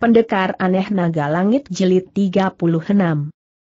Pendekar Aneh Naga Langit jelit 36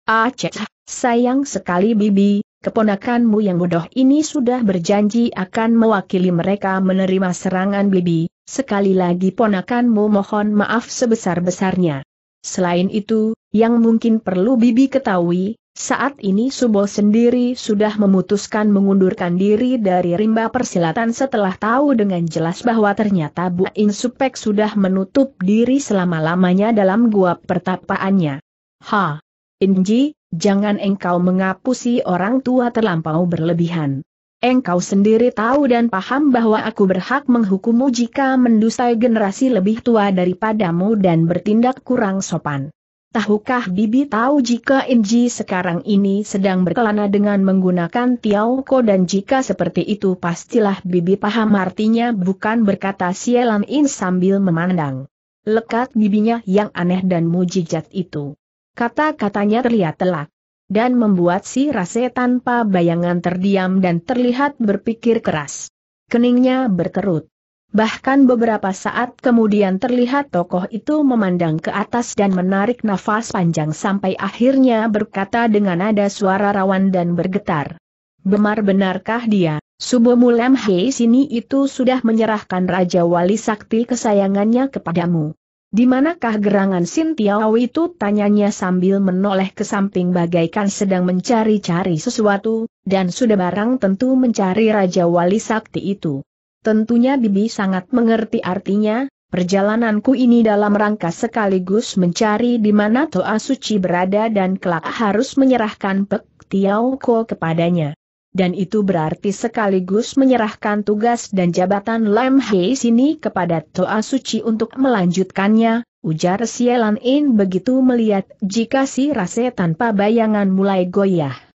Aceh, sayang sekali Bibi, keponakanmu yang bodoh ini sudah berjanji akan mewakili mereka menerima serangan Bibi, sekali lagi ponakanmu mohon maaf sebesar-besarnya. Selain itu, yang mungkin perlu Bibi ketahui, saat ini Subo sendiri sudah memutuskan mengundurkan diri dari rimba persilatan setelah tahu dengan jelas bahwa ternyata Bu Insupek sudah menutup diri selama-lamanya dalam gua pertapaannya. Ha! Inji, jangan engkau mengapusi orang tua terlampau berlebihan. Engkau sendiri tahu dan paham bahwa aku berhak menghukummu jika mendusai generasi lebih tua daripadamu dan bertindak kurang sopan. Tahukah Bibi tahu jika Inji sekarang ini sedang berkelana dengan menggunakan Tiaoko dan jika seperti itu pastilah Bibi paham artinya bukan berkata Sielam In sambil memandang. Lekat bibinya yang aneh dan mujijat itu. Kata-katanya terlihat telak. Dan membuat si Rase tanpa bayangan terdiam dan terlihat berpikir keras. Keningnya berkerut. Bahkan beberapa saat kemudian terlihat tokoh itu memandang ke atas dan menarik nafas panjang sampai akhirnya berkata dengan nada suara rawan dan bergetar. Bemar benarkah dia, Subo Mulam Hei sini itu sudah menyerahkan Raja Wali Sakti kesayangannya kepadamu. Di manakah gerangan Sintiau itu tanyanya sambil menoleh ke samping bagaikan sedang mencari-cari sesuatu, dan sudah barang tentu mencari Raja Wali Sakti itu. Tentunya Bibi sangat mengerti artinya, perjalananku ini dalam rangka sekaligus mencari di mana Toa Suci berada dan kelak harus menyerahkan Pek Tiao Ko kepadanya. Dan itu berarti sekaligus menyerahkan tugas dan jabatan Lam Hei sini kepada Toa Suci untuk melanjutkannya, ujar Sielan In begitu melihat jika si rase tanpa bayangan mulai goyah.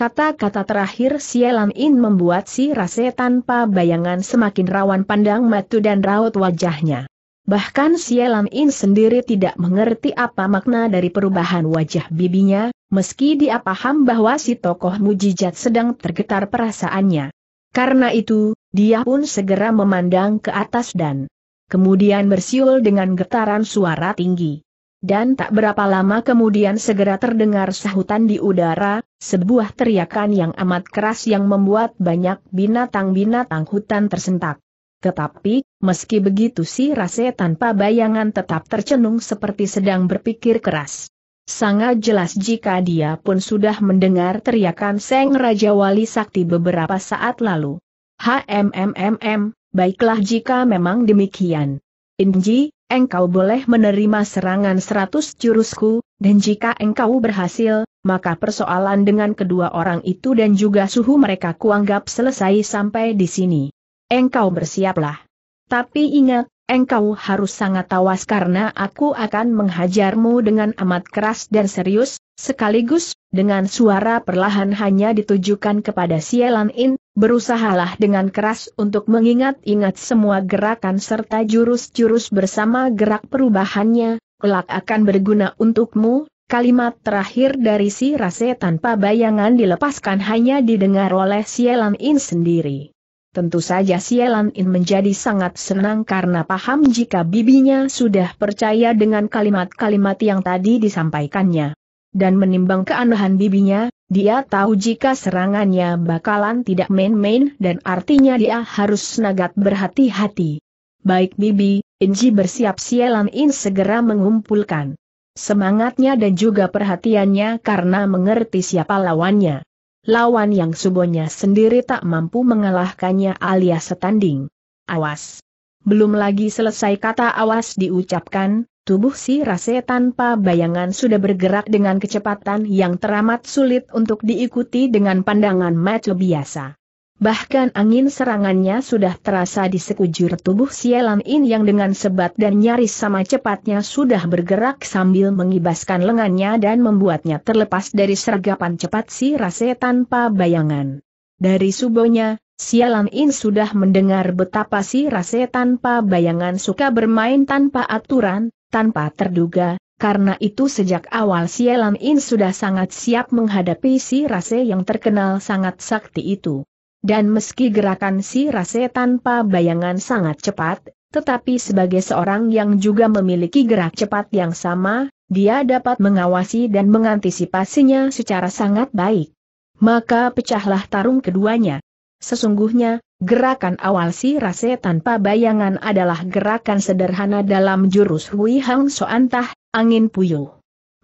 Kata-kata terakhir Sielam In membuat si Rase tanpa bayangan semakin rawan pandang matu dan raut wajahnya. Bahkan Sielam In sendiri tidak mengerti apa makna dari perubahan wajah bibinya, meski dia paham bahwa si tokoh mujizat sedang tergetar perasaannya. Karena itu, dia pun segera memandang ke atas dan kemudian bersiul dengan getaran suara tinggi. Dan tak berapa lama kemudian segera terdengar sahutan di udara, sebuah teriakan yang amat keras yang membuat banyak binatang-binatang hutan tersentak. Tetapi, meski begitu si Rase tanpa bayangan tetap tercenung seperti sedang berpikir keras. Sangat jelas jika dia pun sudah mendengar teriakan Seng Raja Wali Sakti beberapa saat lalu. HMMMM, baiklah jika memang demikian. Inji, engkau boleh menerima serangan seratus jurusku, dan jika engkau berhasil, maka persoalan dengan kedua orang itu dan juga suhu mereka kuanggap selesai sampai di sini. Engkau bersiaplah. Tapi ingat, engkau harus sangat tawas karena aku akan menghajarmu dengan amat keras dan serius, sekaligus, dengan suara perlahan hanya ditujukan kepada Sielan In, Berusahalah dengan keras untuk mengingat-ingat semua gerakan serta jurus-jurus bersama gerak perubahannya, kelak akan berguna untukmu, kalimat terakhir dari si rase tanpa bayangan dilepaskan hanya didengar oleh Sielan In sendiri. Tentu saja Sielan In menjadi sangat senang karena paham jika bibinya sudah percaya dengan kalimat-kalimat yang tadi disampaikannya. Dan menimbang keanehan bibinya, dia tahu jika serangannya bakalan tidak main-main dan artinya dia harus senagat berhati-hati. Baik Bibi, Inji bersiap sialan In segera mengumpulkan semangatnya dan juga perhatiannya karena mengerti siapa lawannya. Lawan yang subonya sendiri tak mampu mengalahkannya alias setanding. Awas! Belum lagi selesai kata awas diucapkan, Tubuh si Rase tanpa bayangan sudah bergerak dengan kecepatan yang teramat sulit untuk diikuti dengan pandangan mata biasa. Bahkan angin serangannya sudah terasa di sekujur tubuh Sielam In yang dengan sebat dan nyaris sama cepatnya sudah bergerak sambil mengibaskan lengannya dan membuatnya terlepas dari sergapan cepat si Rase tanpa bayangan. Dari subonya, Sialam In sudah mendengar betapa si Rase tanpa bayangan suka bermain tanpa aturan, tanpa terduga, karena itu sejak awal Sialam In sudah sangat siap menghadapi si Rase yang terkenal sangat sakti itu. Dan meski gerakan si Rase tanpa bayangan sangat cepat, tetapi sebagai seorang yang juga memiliki gerak cepat yang sama, dia dapat mengawasi dan mengantisipasinya secara sangat baik. Maka pecahlah tarung keduanya. Sesungguhnya, gerakan awal si rase tanpa bayangan adalah gerakan sederhana dalam jurus Hui Hang Soantah, angin puyuh.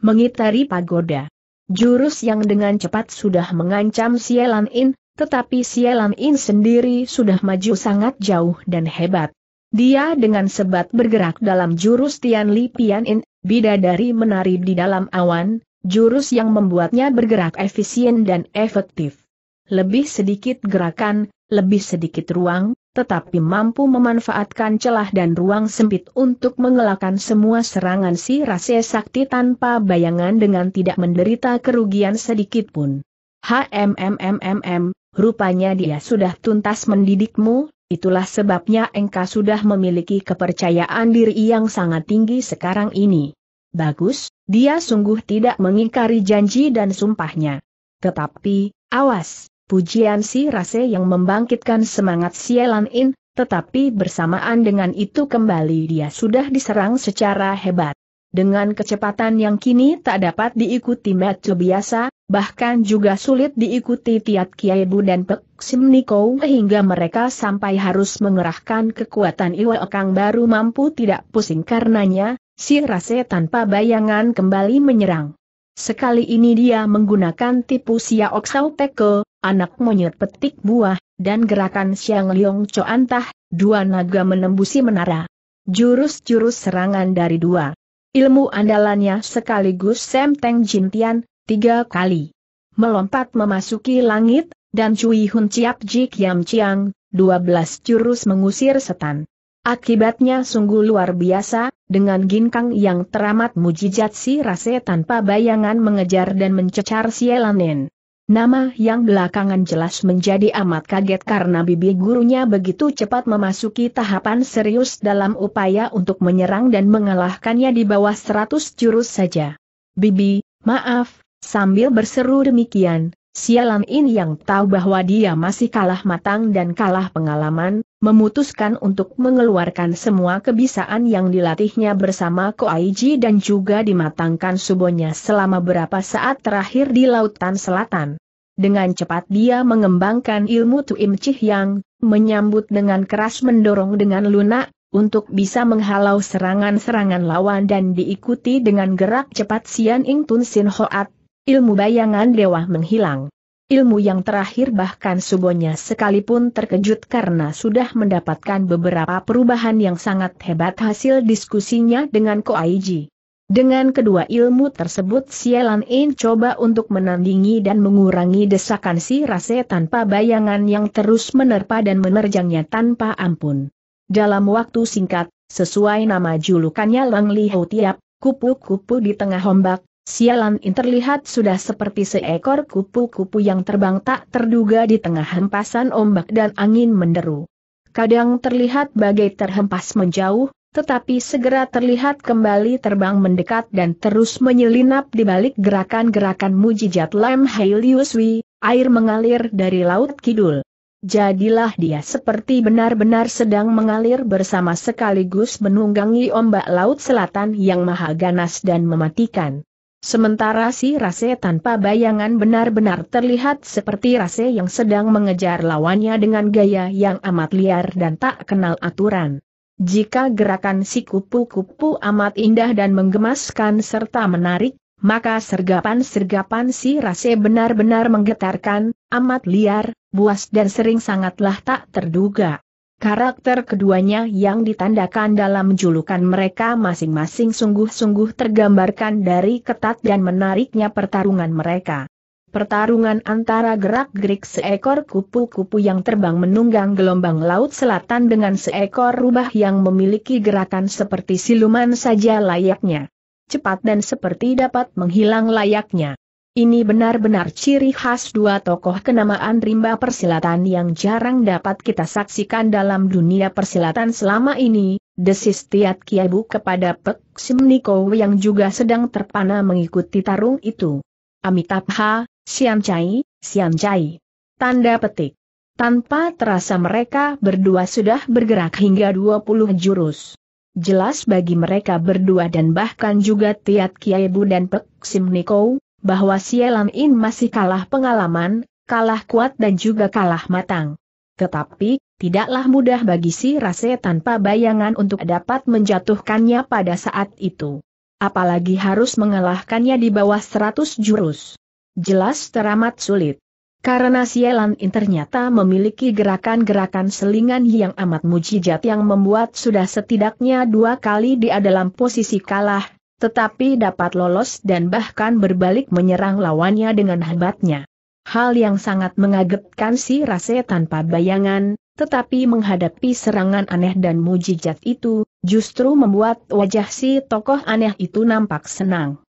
Mengitari pagoda. Jurus yang dengan cepat sudah mengancam Sielan In, tetapi Sielan In sendiri sudah maju sangat jauh dan hebat. Dia dengan sebat bergerak dalam jurus Tian Li Pian In, bidadari menari di dalam awan, jurus yang membuatnya bergerak efisien dan efektif lebih sedikit gerakan, lebih sedikit ruang, tetapi mampu memanfaatkan celah dan ruang sempit untuk mengelakkan semua serangan si rase Sakti tanpa bayangan dengan tidak menderita kerugian sedikit pun. HMMMMM, rupanya dia sudah tuntas mendidikmu, itulah sebabnya engkau sudah memiliki kepercayaan diri yang sangat tinggi sekarang ini. Bagus, dia sungguh tidak mengingkari janji dan sumpahnya. Tetapi, awas, pujian si Rase yang membangkitkan semangat Sielan In, tetapi bersamaan dengan itu kembali dia sudah diserang secara hebat. Dengan kecepatan yang kini tak dapat diikuti metu biasa, bahkan juga sulit diikuti Tiat Kiai Bu dan Pek Sim Niko hingga mereka sampai harus mengerahkan kekuatan Iwa Kang baru mampu tidak pusing karenanya, si Rase tanpa bayangan kembali menyerang. Sekali ini dia menggunakan tipu Sia Oksau Teko, anak monyet petik buah, dan gerakan siang Liong Cho antah, dua naga menembusi menara. Jurus-jurus serangan dari dua. Ilmu andalannya sekaligus Sam Teng Jintian, tiga kali. Melompat memasuki langit, dan Cui Hun Ciap Jik Yam Chiang, dua belas jurus mengusir setan. Akibatnya sungguh luar biasa, dengan ginkang yang teramat mujijat si rase tanpa bayangan mengejar dan mencecar Elanen. Nama yang belakangan jelas menjadi amat kaget karena bibi gurunya begitu cepat memasuki tahapan serius dalam upaya untuk menyerang dan mengalahkannya di bawah seratus jurus saja. Bibi, maaf, sambil berseru demikian, Sialam In yang tahu bahwa dia masih kalah matang dan kalah pengalaman, memutuskan untuk mengeluarkan semua kebisaan yang dilatihnya bersama Koaiji dan juga dimatangkan subonya selama berapa saat terakhir di Lautan Selatan. Dengan cepat dia mengembangkan ilmu Tuim Cih Yang, menyambut dengan keras mendorong dengan lunak, untuk bisa menghalau serangan-serangan lawan dan diikuti dengan gerak cepat Sian Ing Tun Sin Hoat, Ilmu bayangan dewa menghilang. Ilmu yang terakhir bahkan subonya sekalipun terkejut karena sudah mendapatkan beberapa perubahan yang sangat hebat hasil diskusinya dengan Koaiji. Dengan kedua ilmu tersebut Sialan In coba untuk menandingi dan mengurangi desakan si rase tanpa bayangan yang terus menerpa dan menerjangnya tanpa ampun. Dalam waktu singkat, sesuai nama julukannya Lang Li Ho Tiap, kupu-kupu di tengah ombak, Sialan In terlihat sudah seperti seekor kupu-kupu yang terbang tak terduga di tengah hempasan ombak dan angin menderu. Kadang terlihat bagai terhempas menjauh, tetapi segera terlihat kembali terbang mendekat dan terus menyelinap di balik gerakan-gerakan mujizat Lam Hailiuswi, air mengalir dari Laut Kidul. Jadilah dia seperti benar-benar sedang mengalir bersama sekaligus menunggangi ombak Laut Selatan yang maha ganas dan mematikan. Sementara si Rase tanpa bayangan benar-benar terlihat seperti Rase yang sedang mengejar lawannya dengan gaya yang amat liar dan tak kenal aturan. Jika gerakan si kupu-kupu amat indah dan menggemaskan serta menarik, maka sergapan-sergapan si Rase benar-benar menggetarkan, amat liar, buas dan sering sangatlah tak terduga. Karakter keduanya yang ditandakan dalam julukan mereka masing-masing sungguh-sungguh tergambarkan dari ketat dan menariknya pertarungan mereka. Pertarungan antara gerak-gerik seekor kupu-kupu yang terbang menunggang gelombang laut selatan dengan seekor rubah yang memiliki gerakan seperti siluman saja layaknya. Cepat dan seperti dapat menghilang layaknya. Ini benar-benar ciri khas dua tokoh kenamaan rimba persilatan yang jarang dapat kita saksikan dalam dunia persilatan selama ini, desis Tiat Kiabu kepada Pek Simniko yang juga sedang terpana mengikuti tarung itu. Amitabha, Sian Chai, Sian Chai. Tanda petik. Tanpa terasa mereka berdua sudah bergerak hingga 20 jurus. Jelas bagi mereka berdua dan bahkan juga Tiat Bu dan Pek Simniko, bahwa Sielam In masih kalah pengalaman, kalah kuat dan juga kalah matang. Tetapi, tidaklah mudah bagi si Rase tanpa bayangan untuk dapat menjatuhkannya pada saat itu. Apalagi harus mengalahkannya di bawah 100 jurus. Jelas teramat sulit. Karena Sielan In ternyata memiliki gerakan-gerakan selingan yang amat mujijat yang membuat sudah setidaknya dua kali dia dalam posisi kalah, tetapi dapat lolos dan bahkan berbalik menyerang lawannya dengan hebatnya. Hal yang sangat mengagetkan si Rase tanpa bayangan, tetapi menghadapi serangan aneh dan mujizat itu, justru membuat wajah si tokoh aneh itu nampak senang.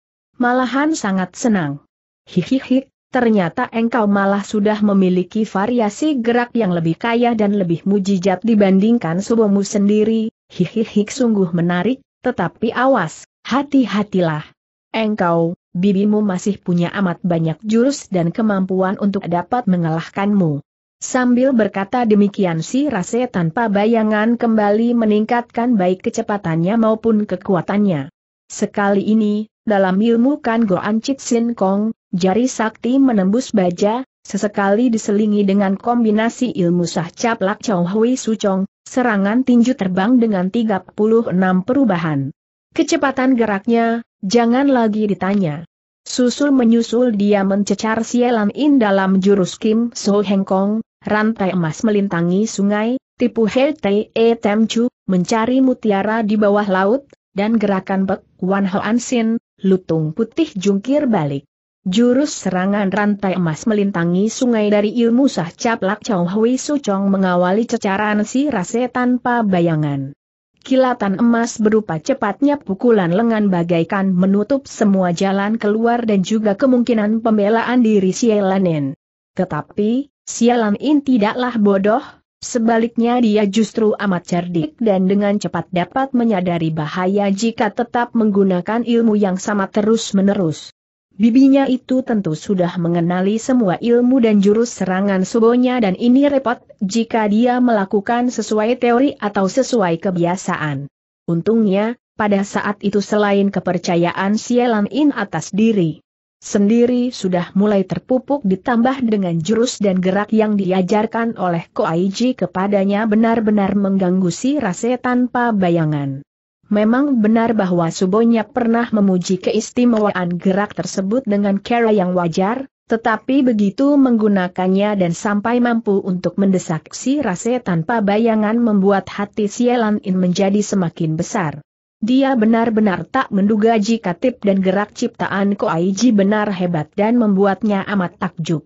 Malahan sangat senang. Hihihi, ternyata engkau malah sudah memiliki variasi gerak yang lebih kaya dan lebih mujizat dibandingkan subomu sendiri, hihihi sungguh menarik, tetapi awas, Hati-hatilah. Engkau, bibimu masih punya amat banyak jurus dan kemampuan untuk dapat mengalahkanmu. Sambil berkata demikian si Rase tanpa bayangan kembali meningkatkan baik kecepatannya maupun kekuatannya. Sekali ini, dalam ilmu kan Goan Chit Sin Kong, jari sakti menembus baja, sesekali diselingi dengan kombinasi ilmu sah cap lak Chow Hui su Chong, serangan tinju terbang dengan 36 perubahan. Kecepatan geraknya, jangan lagi ditanya. Susul menyusul dia mencecar Sielan In dalam jurus Kim So Heng Kong, rantai emas melintangi sungai, tipu Hei e Temchu, mencari mutiara di bawah laut, dan gerakan Bek Wan Hoan Sin, lutung putih jungkir balik. Jurus serangan rantai emas melintangi sungai dari ilmu sah caplak Chow Hui Su Chong mengawali cecaran si rase tanpa bayangan. Kilatan emas berupa cepatnya pukulan lengan bagaikan menutup semua jalan keluar dan juga kemungkinan pembelaan diri Sialanin. Tetapi, Sialanin tidaklah bodoh, sebaliknya dia justru amat cerdik dan dengan cepat dapat menyadari bahaya jika tetap menggunakan ilmu yang sama terus-menerus. Bibinya itu tentu sudah mengenali semua ilmu dan jurus serangan subonya dan ini repot jika dia melakukan sesuai teori atau sesuai kebiasaan. Untungnya, pada saat itu selain kepercayaan Sielan In atas diri sendiri sudah mulai terpupuk ditambah dengan jurus dan gerak yang diajarkan oleh Koaiji kepadanya benar-benar mengganggu si rase tanpa bayangan. Memang benar bahwa Subonya pernah memuji keistimewaan gerak tersebut dengan cara yang wajar, tetapi begitu menggunakannya dan sampai mampu untuk mendesak si rase tanpa bayangan membuat hati Sialan In menjadi semakin besar. Dia benar-benar tak menduga jika tip dan gerak ciptaan Koaiji benar hebat dan membuatnya amat takjub.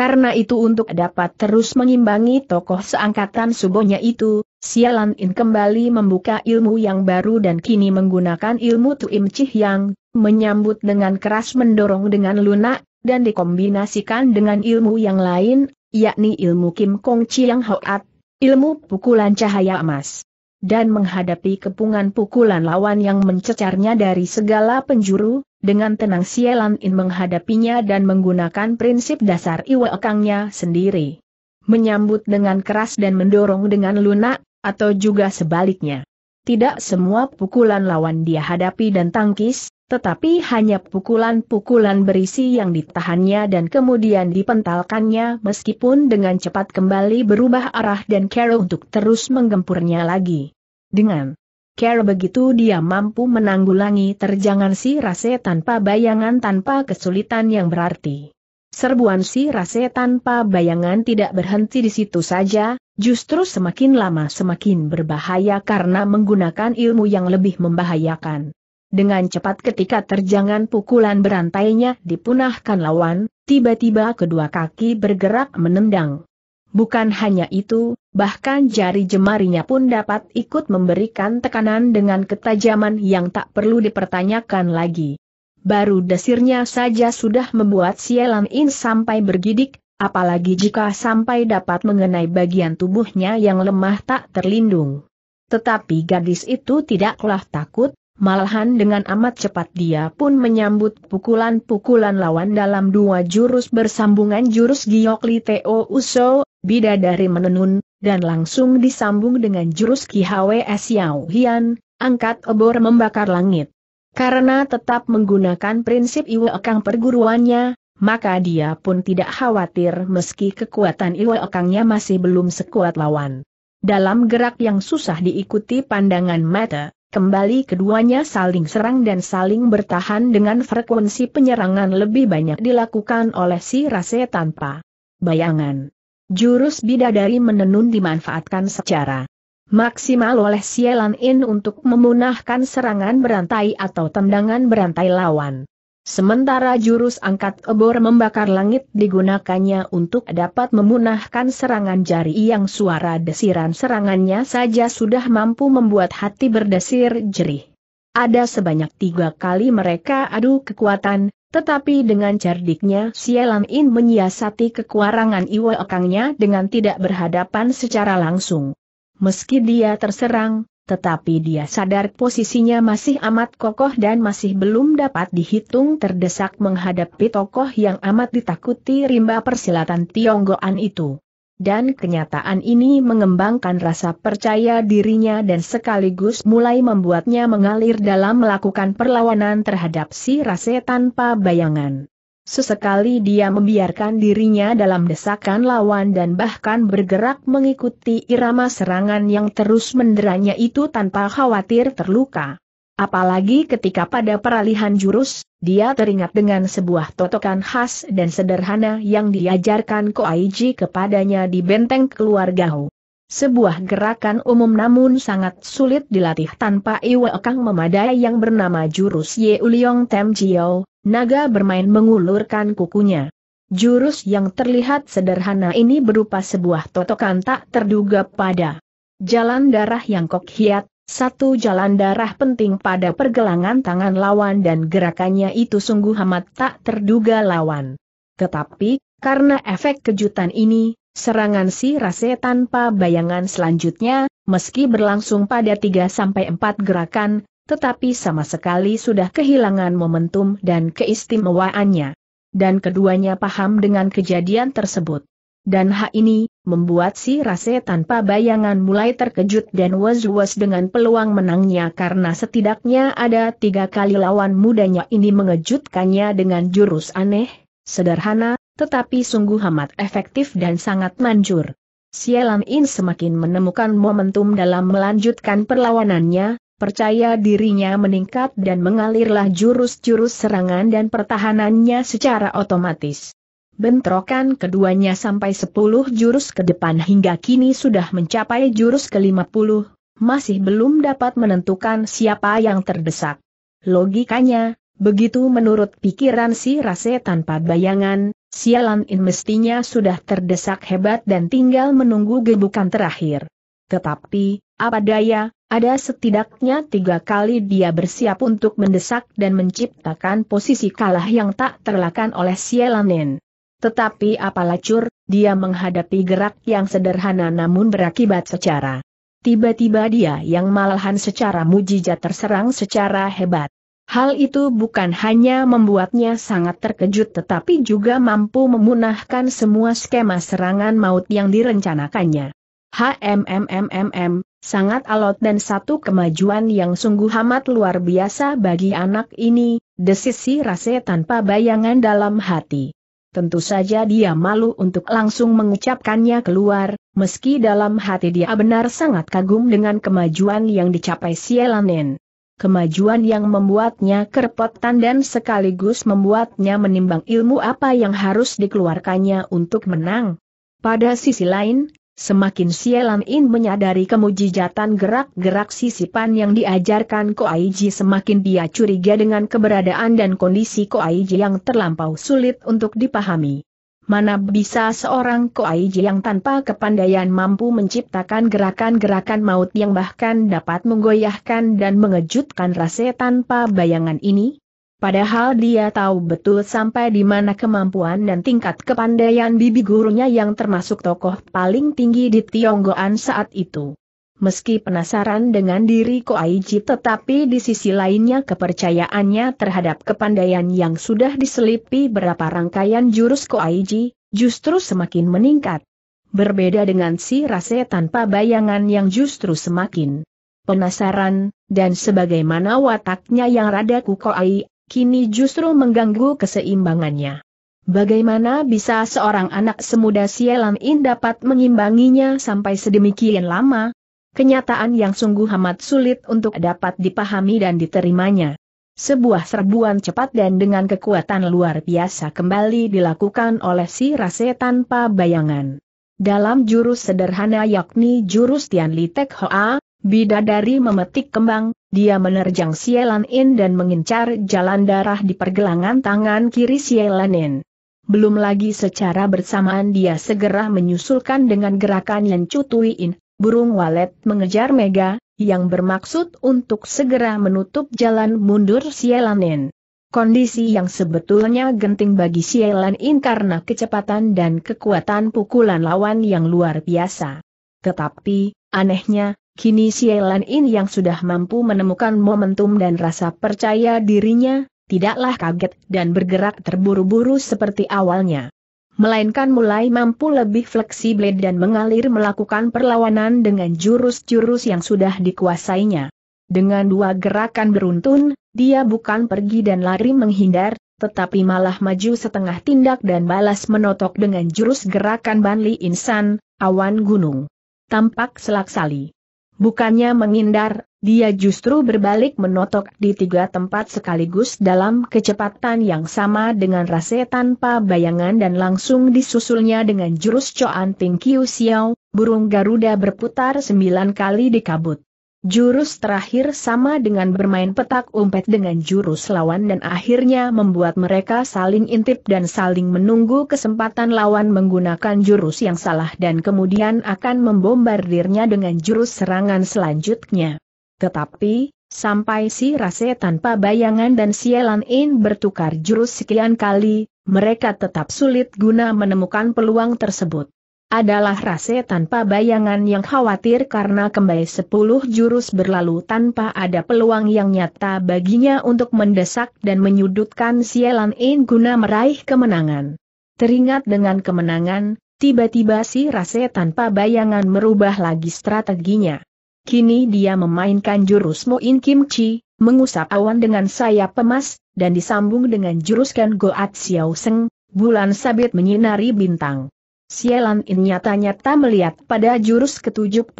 Karena itu untuk dapat terus mengimbangi tokoh seangkatan subonya itu, Sialan In kembali membuka ilmu yang baru dan kini menggunakan ilmu Tuim Cih Yang, menyambut dengan keras mendorong dengan lunak, dan dikombinasikan dengan ilmu yang lain, yakni ilmu Kim Kong Chiang Hoat, ilmu pukulan cahaya emas. Dan menghadapi kepungan pukulan lawan yang mencecarnya dari segala penjuru, dengan tenang Sielan In menghadapinya dan menggunakan prinsip dasar Kangnya sendiri. Menyambut dengan keras dan mendorong dengan lunak, atau juga sebaliknya. Tidak semua pukulan lawan dia hadapi dan tangkis, tetapi hanya pukulan-pukulan berisi yang ditahannya dan kemudian dipentalkannya meskipun dengan cepat kembali berubah arah dan Carol untuk terus menggempurnya lagi. Dengan Cara begitu dia mampu menanggulangi terjangan si rase tanpa bayangan tanpa kesulitan yang berarti. Serbuan si rase tanpa bayangan tidak berhenti di situ saja, justru semakin lama semakin berbahaya karena menggunakan ilmu yang lebih membahayakan. Dengan cepat ketika terjangan pukulan berantainya dipunahkan lawan, tiba-tiba kedua kaki bergerak menendang. Bukan hanya itu, bahkan jari jemarinya pun dapat ikut memberikan tekanan dengan ketajaman yang tak perlu dipertanyakan lagi. Baru desirnya saja sudah membuat Sielan In sampai bergidik, apalagi jika sampai dapat mengenai bagian tubuhnya yang lemah tak terlindung. Tetapi gadis itu tidaklah takut, malahan dengan amat cepat dia pun menyambut pukulan-pukulan lawan dalam dua jurus bersambungan jurus Giokli Teo Uso, Bidadari menenun, dan langsung disambung dengan jurus Ki Hwe Xiao Hian, angkat obor membakar langit. Karena tetap menggunakan prinsip Iwe Ekang perguruannya, maka dia pun tidak khawatir meski kekuatan Iwe Ekangnya masih belum sekuat lawan. Dalam gerak yang susah diikuti pandangan mata, Kembali keduanya saling serang dan saling bertahan dengan frekuensi penyerangan lebih banyak dilakukan oleh si Rase tanpa bayangan. Jurus bidadari menenun dimanfaatkan secara maksimal oleh Sielan In untuk memunahkan serangan berantai atau tendangan berantai lawan. Sementara jurus angkat ebor membakar langit digunakannya untuk dapat memunahkan serangan jari yang suara desiran serangannya saja sudah mampu membuat hati berdesir jerih. Ada sebanyak tiga kali mereka adu kekuatan, tetapi dengan cerdiknya Sialan In menyiasati kekurangan Iwo Ekangnya dengan tidak berhadapan secara langsung. Meski dia terserang, tetapi dia sadar posisinya masih amat kokoh dan masih belum dapat dihitung terdesak menghadapi tokoh yang amat ditakuti rimba persilatan Tionggoan itu dan kenyataan ini mengembangkan rasa percaya dirinya dan sekaligus mulai membuatnya mengalir dalam melakukan perlawanan terhadap si rase tanpa bayangan. Sesekali dia membiarkan dirinya dalam desakan lawan dan bahkan bergerak mengikuti irama serangan yang terus menderanya itu tanpa khawatir terluka. Apalagi ketika pada peralihan jurus, dia teringat dengan sebuah totokan khas dan sederhana yang diajarkan Ko Koaiji kepadanya di benteng keluarga Ho. Sebuah gerakan umum namun sangat sulit dilatih tanpa iwa kang memadai yang bernama jurus Ye Uliong Tem Jiao, naga bermain mengulurkan kukunya. Jurus yang terlihat sederhana ini berupa sebuah totokan tak terduga pada jalan darah yang kok hiat, satu jalan darah penting pada pergelangan tangan lawan dan gerakannya itu sungguh amat tak terduga lawan. Tetapi, karena efek kejutan ini, serangan si Rase tanpa bayangan selanjutnya, meski berlangsung pada 3-4 gerakan, tetapi sama sekali sudah kehilangan momentum dan keistimewaannya. Dan keduanya paham dengan kejadian tersebut. Dan hak ini, membuat si Rase tanpa bayangan mulai terkejut dan was-was dengan peluang menangnya karena setidaknya ada tiga kali lawan mudanya ini mengejutkannya dengan jurus aneh, sederhana, tetapi sungguh amat efektif dan sangat manjur. Sialan In semakin menemukan momentum dalam melanjutkan perlawanannya, percaya dirinya meningkat dan mengalirlah jurus-jurus serangan dan pertahanannya secara otomatis bentrokan keduanya sampai 10 jurus ke depan hingga kini sudah mencapai jurus ke-50, masih belum dapat menentukan siapa yang terdesak. Logikanya, begitu menurut pikiran si Rase tanpa bayangan, sialan in mestinya sudah terdesak hebat dan tinggal menunggu gebukan terakhir. Tetapi, apa daya, ada setidaknya tiga kali dia bersiap untuk mendesak dan menciptakan posisi kalah yang tak terlakan oleh Sialanin. Tetapi apalah cur, dia menghadapi gerak yang sederhana namun berakibat secara. Tiba-tiba dia yang malahan secara mujizat terserang secara hebat. Hal itu bukan hanya membuatnya sangat terkejut tetapi juga mampu memunahkan semua skema serangan maut yang direncanakannya. HMMMMM, sangat alot dan satu kemajuan yang sungguh amat luar biasa bagi anak ini, desisi rase tanpa bayangan dalam hati. Tentu saja dia malu untuk langsung mengucapkannya keluar, meski dalam hati dia benar sangat kagum dengan kemajuan yang dicapai Sielanen. Kemajuan yang membuatnya kerepotan dan sekaligus membuatnya menimbang ilmu apa yang harus dikeluarkannya untuk menang. Pada sisi lain, Semakin Sialan In menyadari kemujijatan gerak-gerak sisipan yang diajarkan Ko Koaiji semakin dia curiga dengan keberadaan dan kondisi Ko Koaiji yang terlampau sulit untuk dipahami. Mana bisa seorang Ko Koaiji yang tanpa kepandaian mampu menciptakan gerakan-gerakan maut yang bahkan dapat menggoyahkan dan mengejutkan rasa tanpa bayangan ini? Padahal dia tahu betul sampai di mana kemampuan dan tingkat kepandaian bibi gurunya yang termasuk tokoh paling tinggi di Tionggoan saat itu. Meski penasaran dengan diri Ko Aiji tetapi di sisi lainnya kepercayaannya terhadap kepandaian yang sudah diselipi berapa rangkaian jurus Ko Aiji, justru semakin meningkat. Berbeda dengan si Rase tanpa bayangan yang justru semakin penasaran, dan sebagaimana wataknya yang rada kukoai kini justru mengganggu keseimbangannya. Bagaimana bisa seorang anak semuda Sielam In dapat mengimbanginya sampai sedemikian lama? Kenyataan yang sungguh amat sulit untuk dapat dipahami dan diterimanya. Sebuah serbuan cepat dan dengan kekuatan luar biasa kembali dilakukan oleh si Rase tanpa bayangan. Dalam jurus sederhana yakni jurus Tian Li Tek Hoa, Bidadari memetik kembang, dia menerjang Sielanin dan mengincar jalan darah di pergelangan tangan kiri Sielanin. Belum lagi secara bersamaan dia segera menyusulkan dengan gerakan yang In, burung walet mengejar Mega, yang bermaksud untuk segera menutup jalan mundur Sielanin. Kondisi yang sebetulnya genting bagi Sielanin karena kecepatan dan kekuatan pukulan lawan yang luar biasa. Tetapi, anehnya, Kini Sielan In yang sudah mampu menemukan momentum dan rasa percaya dirinya, tidaklah kaget dan bergerak terburu-buru seperti awalnya. Melainkan mulai mampu lebih fleksibel dan mengalir melakukan perlawanan dengan jurus-jurus yang sudah dikuasainya. Dengan dua gerakan beruntun, dia bukan pergi dan lari menghindar, tetapi malah maju setengah tindak dan balas menotok dengan jurus gerakan Banli Insan, awan gunung. Tampak selak selaksali. Bukannya menghindar, dia justru berbalik menotok di tiga tempat sekaligus dalam kecepatan yang sama dengan rase tanpa bayangan dan langsung disusulnya dengan jurus Coan Ting Kiu Xiao, burung Garuda berputar sembilan kali di kabut. Jurus terakhir sama dengan bermain petak umpet dengan jurus lawan dan akhirnya membuat mereka saling intip dan saling menunggu kesempatan lawan menggunakan jurus yang salah dan kemudian akan membombardirnya dengan jurus serangan selanjutnya. Tetapi, sampai si Rase tanpa bayangan dan Elan In bertukar jurus sekian kali, mereka tetap sulit guna menemukan peluang tersebut adalah rase tanpa bayangan yang khawatir karena kembali sepuluh jurus berlalu tanpa ada peluang yang nyata baginya untuk mendesak dan menyudutkan Sialan In guna meraih kemenangan. Teringat dengan kemenangan, tiba-tiba si rase tanpa bayangan merubah lagi strateginya. Kini dia memainkan jurus Moin Kim Chi, mengusap awan dengan sayap emas, dan disambung dengan jurus Ken Goat Xiao Seng, bulan sabit menyinari bintang. Sielan In nyata-nyata melihat pada jurus ke-73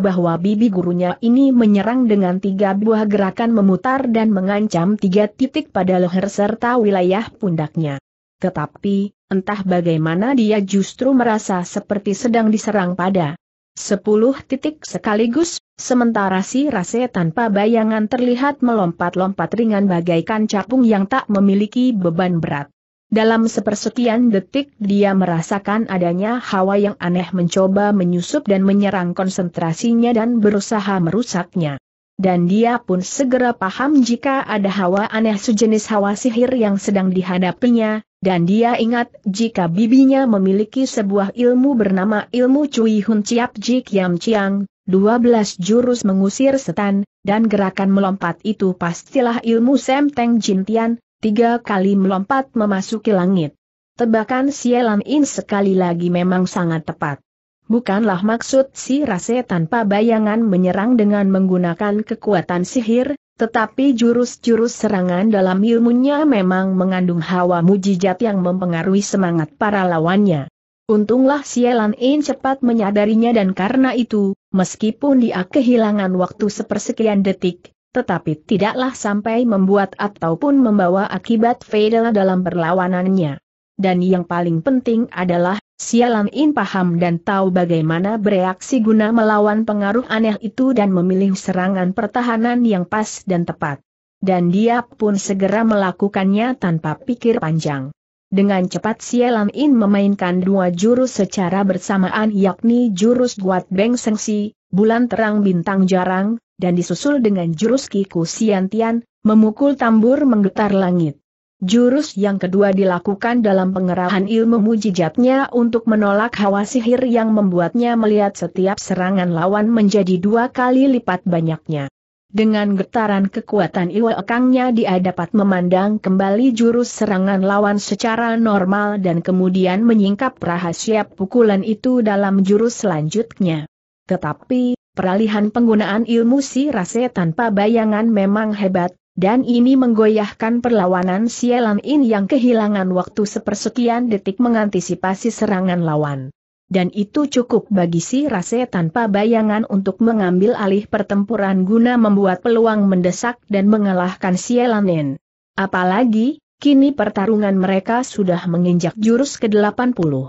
bahwa bibi gurunya ini menyerang dengan tiga buah gerakan memutar dan mengancam tiga titik pada leher serta wilayah pundaknya. Tetapi, entah bagaimana dia justru merasa seperti sedang diserang pada sepuluh titik sekaligus, sementara si rase tanpa bayangan terlihat melompat-lompat ringan bagaikan capung yang tak memiliki beban berat. Dalam sepersekian detik dia merasakan adanya hawa yang aneh mencoba menyusup dan menyerang konsentrasinya dan berusaha merusaknya. Dan dia pun segera paham jika ada hawa aneh sejenis hawa sihir yang sedang dihadapinya, dan dia ingat jika bibinya memiliki sebuah ilmu bernama ilmu Cui Hun Chiap Ji Kiam Chiang, 12 jurus mengusir setan, dan gerakan melompat itu pastilah ilmu Sem Teng Jin Tian tiga kali melompat memasuki langit. Tebakan Sielam In sekali lagi memang sangat tepat. Bukanlah maksud si Rase tanpa bayangan menyerang dengan menggunakan kekuatan sihir, tetapi jurus-jurus serangan dalam ilmunya memang mengandung hawa mujizat yang mempengaruhi semangat para lawannya. Untunglah Sielan In cepat menyadarinya dan karena itu, meskipun dia kehilangan waktu sepersekian detik, tetapi tidaklah sampai membuat ataupun membawa akibat fatal dalam perlawanannya. Dan yang paling penting adalah, Sialan In paham dan tahu bagaimana bereaksi guna melawan pengaruh aneh itu dan memilih serangan pertahanan yang pas dan tepat. Dan dia pun segera melakukannya tanpa pikir panjang. Dengan cepat Sialan In memainkan dua jurus secara bersamaan yakni jurus Guat Beng Sengsi, bulan terang bintang jarang, dan disusul dengan jurus Kiku Siantian, memukul tambur menggetar langit. Jurus yang kedua dilakukan dalam pengerahan ilmu mujijatnya untuk menolak hawa sihir yang membuatnya melihat setiap serangan lawan menjadi dua kali lipat banyaknya. Dengan getaran kekuatan Iwa Ekangnya dia dapat memandang kembali jurus serangan lawan secara normal dan kemudian menyingkap rahasia pukulan itu dalam jurus selanjutnya. Tetapi, Peralihan penggunaan ilmu si rase tanpa bayangan memang hebat, dan ini menggoyahkan perlawanan Sielan In yang kehilangan waktu sepersekian detik mengantisipasi serangan lawan. Dan itu cukup bagi si rase tanpa bayangan untuk mengambil alih pertempuran guna membuat peluang mendesak dan mengalahkan Sielan Apalagi, kini pertarungan mereka sudah menginjak jurus ke-80.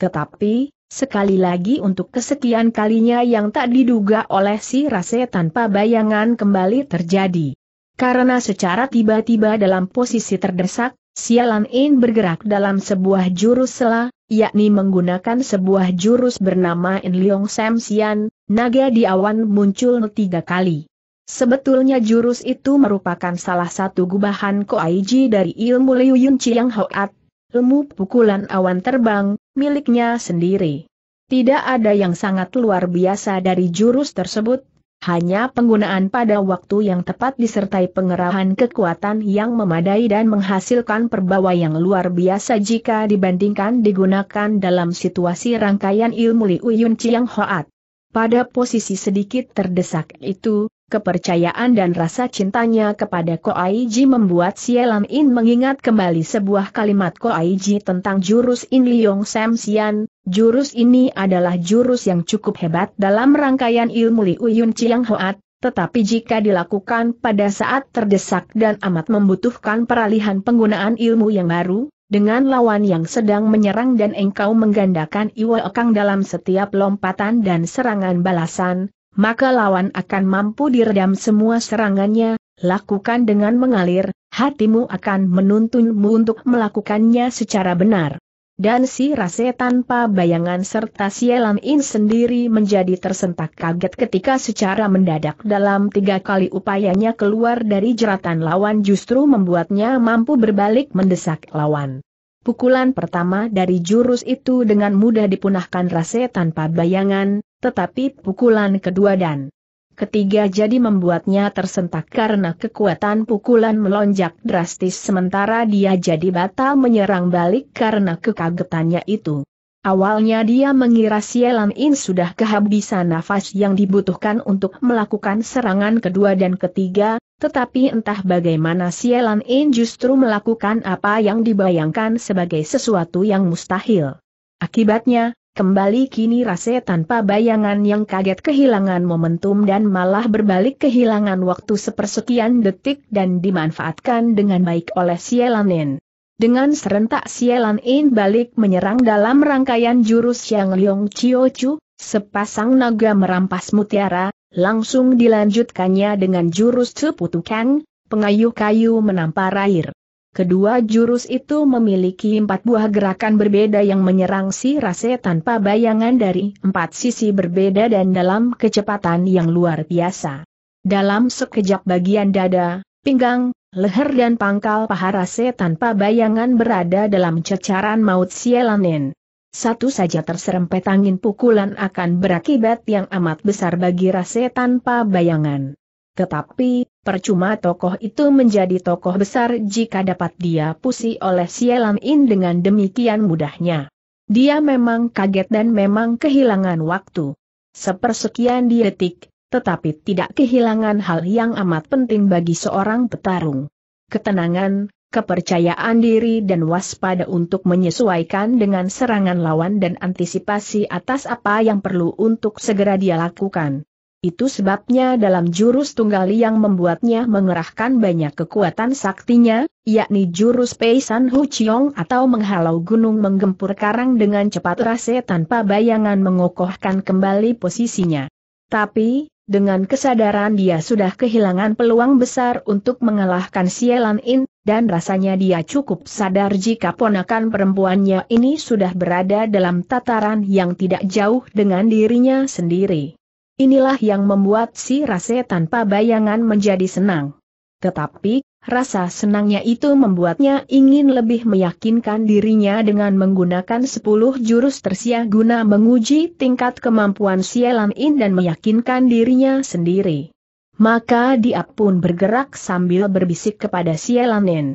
Tetapi, Sekali lagi untuk kesekian kalinya yang tak diduga oleh si Rase tanpa bayangan kembali terjadi. Karena secara tiba-tiba dalam posisi terdesak, Sialan In bergerak dalam sebuah jurus sela, yakni menggunakan sebuah jurus bernama In Leong Sam Sian, naga di awan muncul tiga kali. Sebetulnya jurus itu merupakan salah satu gubahan koaiji dari ilmu Liu Yun Chiang Hoat, ilmu pukulan awan terbang, miliknya sendiri. Tidak ada yang sangat luar biasa dari jurus tersebut, hanya penggunaan pada waktu yang tepat disertai pengerahan kekuatan yang memadai dan menghasilkan perbawa yang luar biasa jika dibandingkan digunakan dalam situasi rangkaian ilmu Liu Yun Chiang Hoat. Pada posisi sedikit terdesak itu, Kepercayaan dan rasa cintanya kepada Ko Aiji membuat Sielam In mengingat kembali sebuah kalimat Ko Aiji tentang jurus In Liong Sam Sian, jurus ini adalah jurus yang cukup hebat dalam rangkaian ilmu Li Uyun Chiang Hoat, tetapi jika dilakukan pada saat terdesak dan amat membutuhkan peralihan penggunaan ilmu yang baru, dengan lawan yang sedang menyerang dan engkau menggandakan Iwa Okang dalam setiap lompatan dan serangan balasan, maka lawan akan mampu diredam semua serangannya, lakukan dengan mengalir, hatimu akan menuntunmu untuk melakukannya secara benar. Dan si Rase tanpa bayangan serta Sielam In sendiri menjadi tersentak kaget ketika secara mendadak dalam tiga kali upayanya keluar dari jeratan lawan justru membuatnya mampu berbalik mendesak lawan. Pukulan pertama dari jurus itu dengan mudah dipunahkan rase tanpa bayangan, tetapi pukulan kedua dan ketiga jadi membuatnya tersentak karena kekuatan pukulan melonjak drastis sementara dia jadi batal menyerang balik karena kekagetannya itu. Awalnya dia mengira Sielan In sudah kehabisan nafas yang dibutuhkan untuk melakukan serangan kedua dan ketiga, tetapi entah bagaimana Sielan In justru melakukan apa yang dibayangkan sebagai sesuatu yang mustahil. Akibatnya, kembali kini Rase tanpa bayangan yang kaget kehilangan momentum dan malah berbalik kehilangan waktu sepersekian detik dan dimanfaatkan dengan baik oleh Sielan In. Dengan serentak Sielan In balik menyerang dalam rangkaian jurus yang Leong Chio Chu, sepasang naga merampas mutiara, langsung dilanjutkannya dengan jurus Ceputu Kang, pengayuh kayu menampar air. Kedua jurus itu memiliki empat buah gerakan berbeda yang menyerang si rase tanpa bayangan dari empat sisi berbeda dan dalam kecepatan yang luar biasa. Dalam sekejap bagian dada, pinggang, leher dan pangkal paharase tanpa bayangan berada dalam cecaran maut sielanen. Satu saja terserempet angin pukulan akan berakibat yang amat besar bagi rase tanpa bayangan. Tetapi, percuma tokoh itu menjadi tokoh besar jika dapat dia pusi oleh sielan in dengan demikian mudahnya. Dia memang kaget dan memang kehilangan waktu. Sepersekian di detik, tetapi tidak kehilangan hal yang amat penting bagi seorang petarung. Ketenangan, kepercayaan diri dan waspada untuk menyesuaikan dengan serangan lawan dan antisipasi atas apa yang perlu untuk segera dia lakukan. Itu sebabnya dalam jurus tunggal yang membuatnya mengerahkan banyak kekuatan saktinya, yakni jurus Peisan Hu Chiong atau menghalau gunung menggempur karang dengan cepat rase tanpa bayangan mengokohkan kembali posisinya. Tapi, dengan kesadaran dia sudah kehilangan peluang besar untuk mengalahkan Sielan In, dan rasanya dia cukup sadar jika ponakan perempuannya ini sudah berada dalam tataran yang tidak jauh dengan dirinya sendiri. Inilah yang membuat si Rase tanpa bayangan menjadi senang. Tetapi, Rasa senangnya itu membuatnya ingin lebih meyakinkan dirinya dengan menggunakan 10 jurus tersia guna menguji tingkat kemampuan Sielan In dan meyakinkan dirinya sendiri. Maka dia pun bergerak sambil berbisik kepada Sielan In.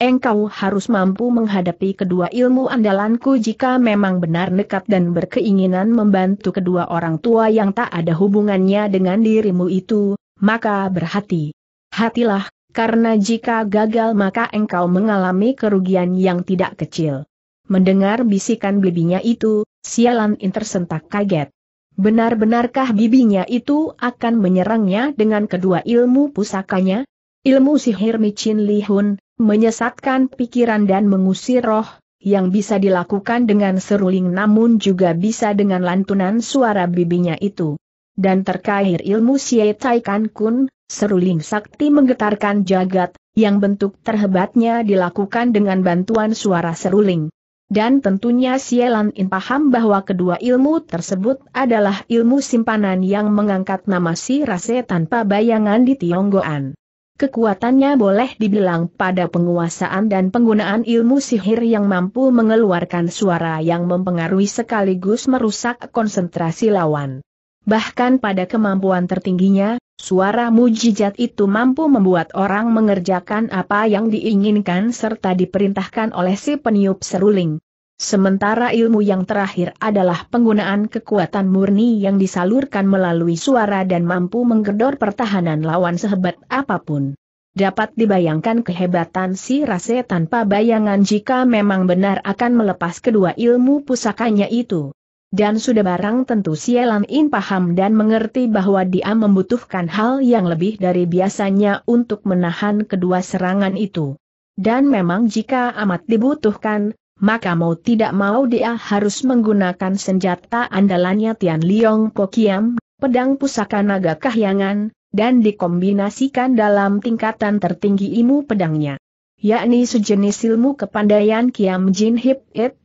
Engkau harus mampu menghadapi kedua ilmu andalanku jika memang benar nekat dan berkeinginan membantu kedua orang tua yang tak ada hubungannya dengan dirimu itu, maka berhati. Hatilah karena jika gagal maka engkau mengalami kerugian yang tidak kecil. Mendengar bisikan bibinya itu, sialan tersentak kaget. Benar-benarkah bibinya itu akan menyerangnya dengan kedua ilmu pusakanya? Ilmu sihir micin lihun, menyesatkan pikiran dan mengusir roh, yang bisa dilakukan dengan seruling namun juga bisa dengan lantunan suara bibinya itu dan terakhir ilmu Xie Tai Kan Kun, seruling sakti menggetarkan jagat, yang bentuk terhebatnya dilakukan dengan bantuan suara seruling. Dan tentunya Sielan In paham bahwa kedua ilmu tersebut adalah ilmu simpanan yang mengangkat nama si rase tanpa bayangan di Tionggoan. Kekuatannya boleh dibilang pada penguasaan dan penggunaan ilmu sihir yang mampu mengeluarkan suara yang mempengaruhi sekaligus merusak konsentrasi lawan. Bahkan pada kemampuan tertingginya, suara mujizat itu mampu membuat orang mengerjakan apa yang diinginkan serta diperintahkan oleh si peniup seruling. Sementara ilmu yang terakhir adalah penggunaan kekuatan murni yang disalurkan melalui suara dan mampu menggedor pertahanan lawan sehebat apapun. Dapat dibayangkan kehebatan si Rase tanpa bayangan jika memang benar akan melepas kedua ilmu pusakanya itu dan sudah barang tentu Sialan In paham dan mengerti bahwa dia membutuhkan hal yang lebih dari biasanya untuk menahan kedua serangan itu. Dan memang jika amat dibutuhkan, maka mau tidak mau dia harus menggunakan senjata andalannya Tian Liong Pokiam, pedang pusaka naga kahyangan, dan dikombinasikan dalam tingkatan tertinggi ilmu pedangnya. Yakni sejenis ilmu kepandaian Kiam Jin Hip It,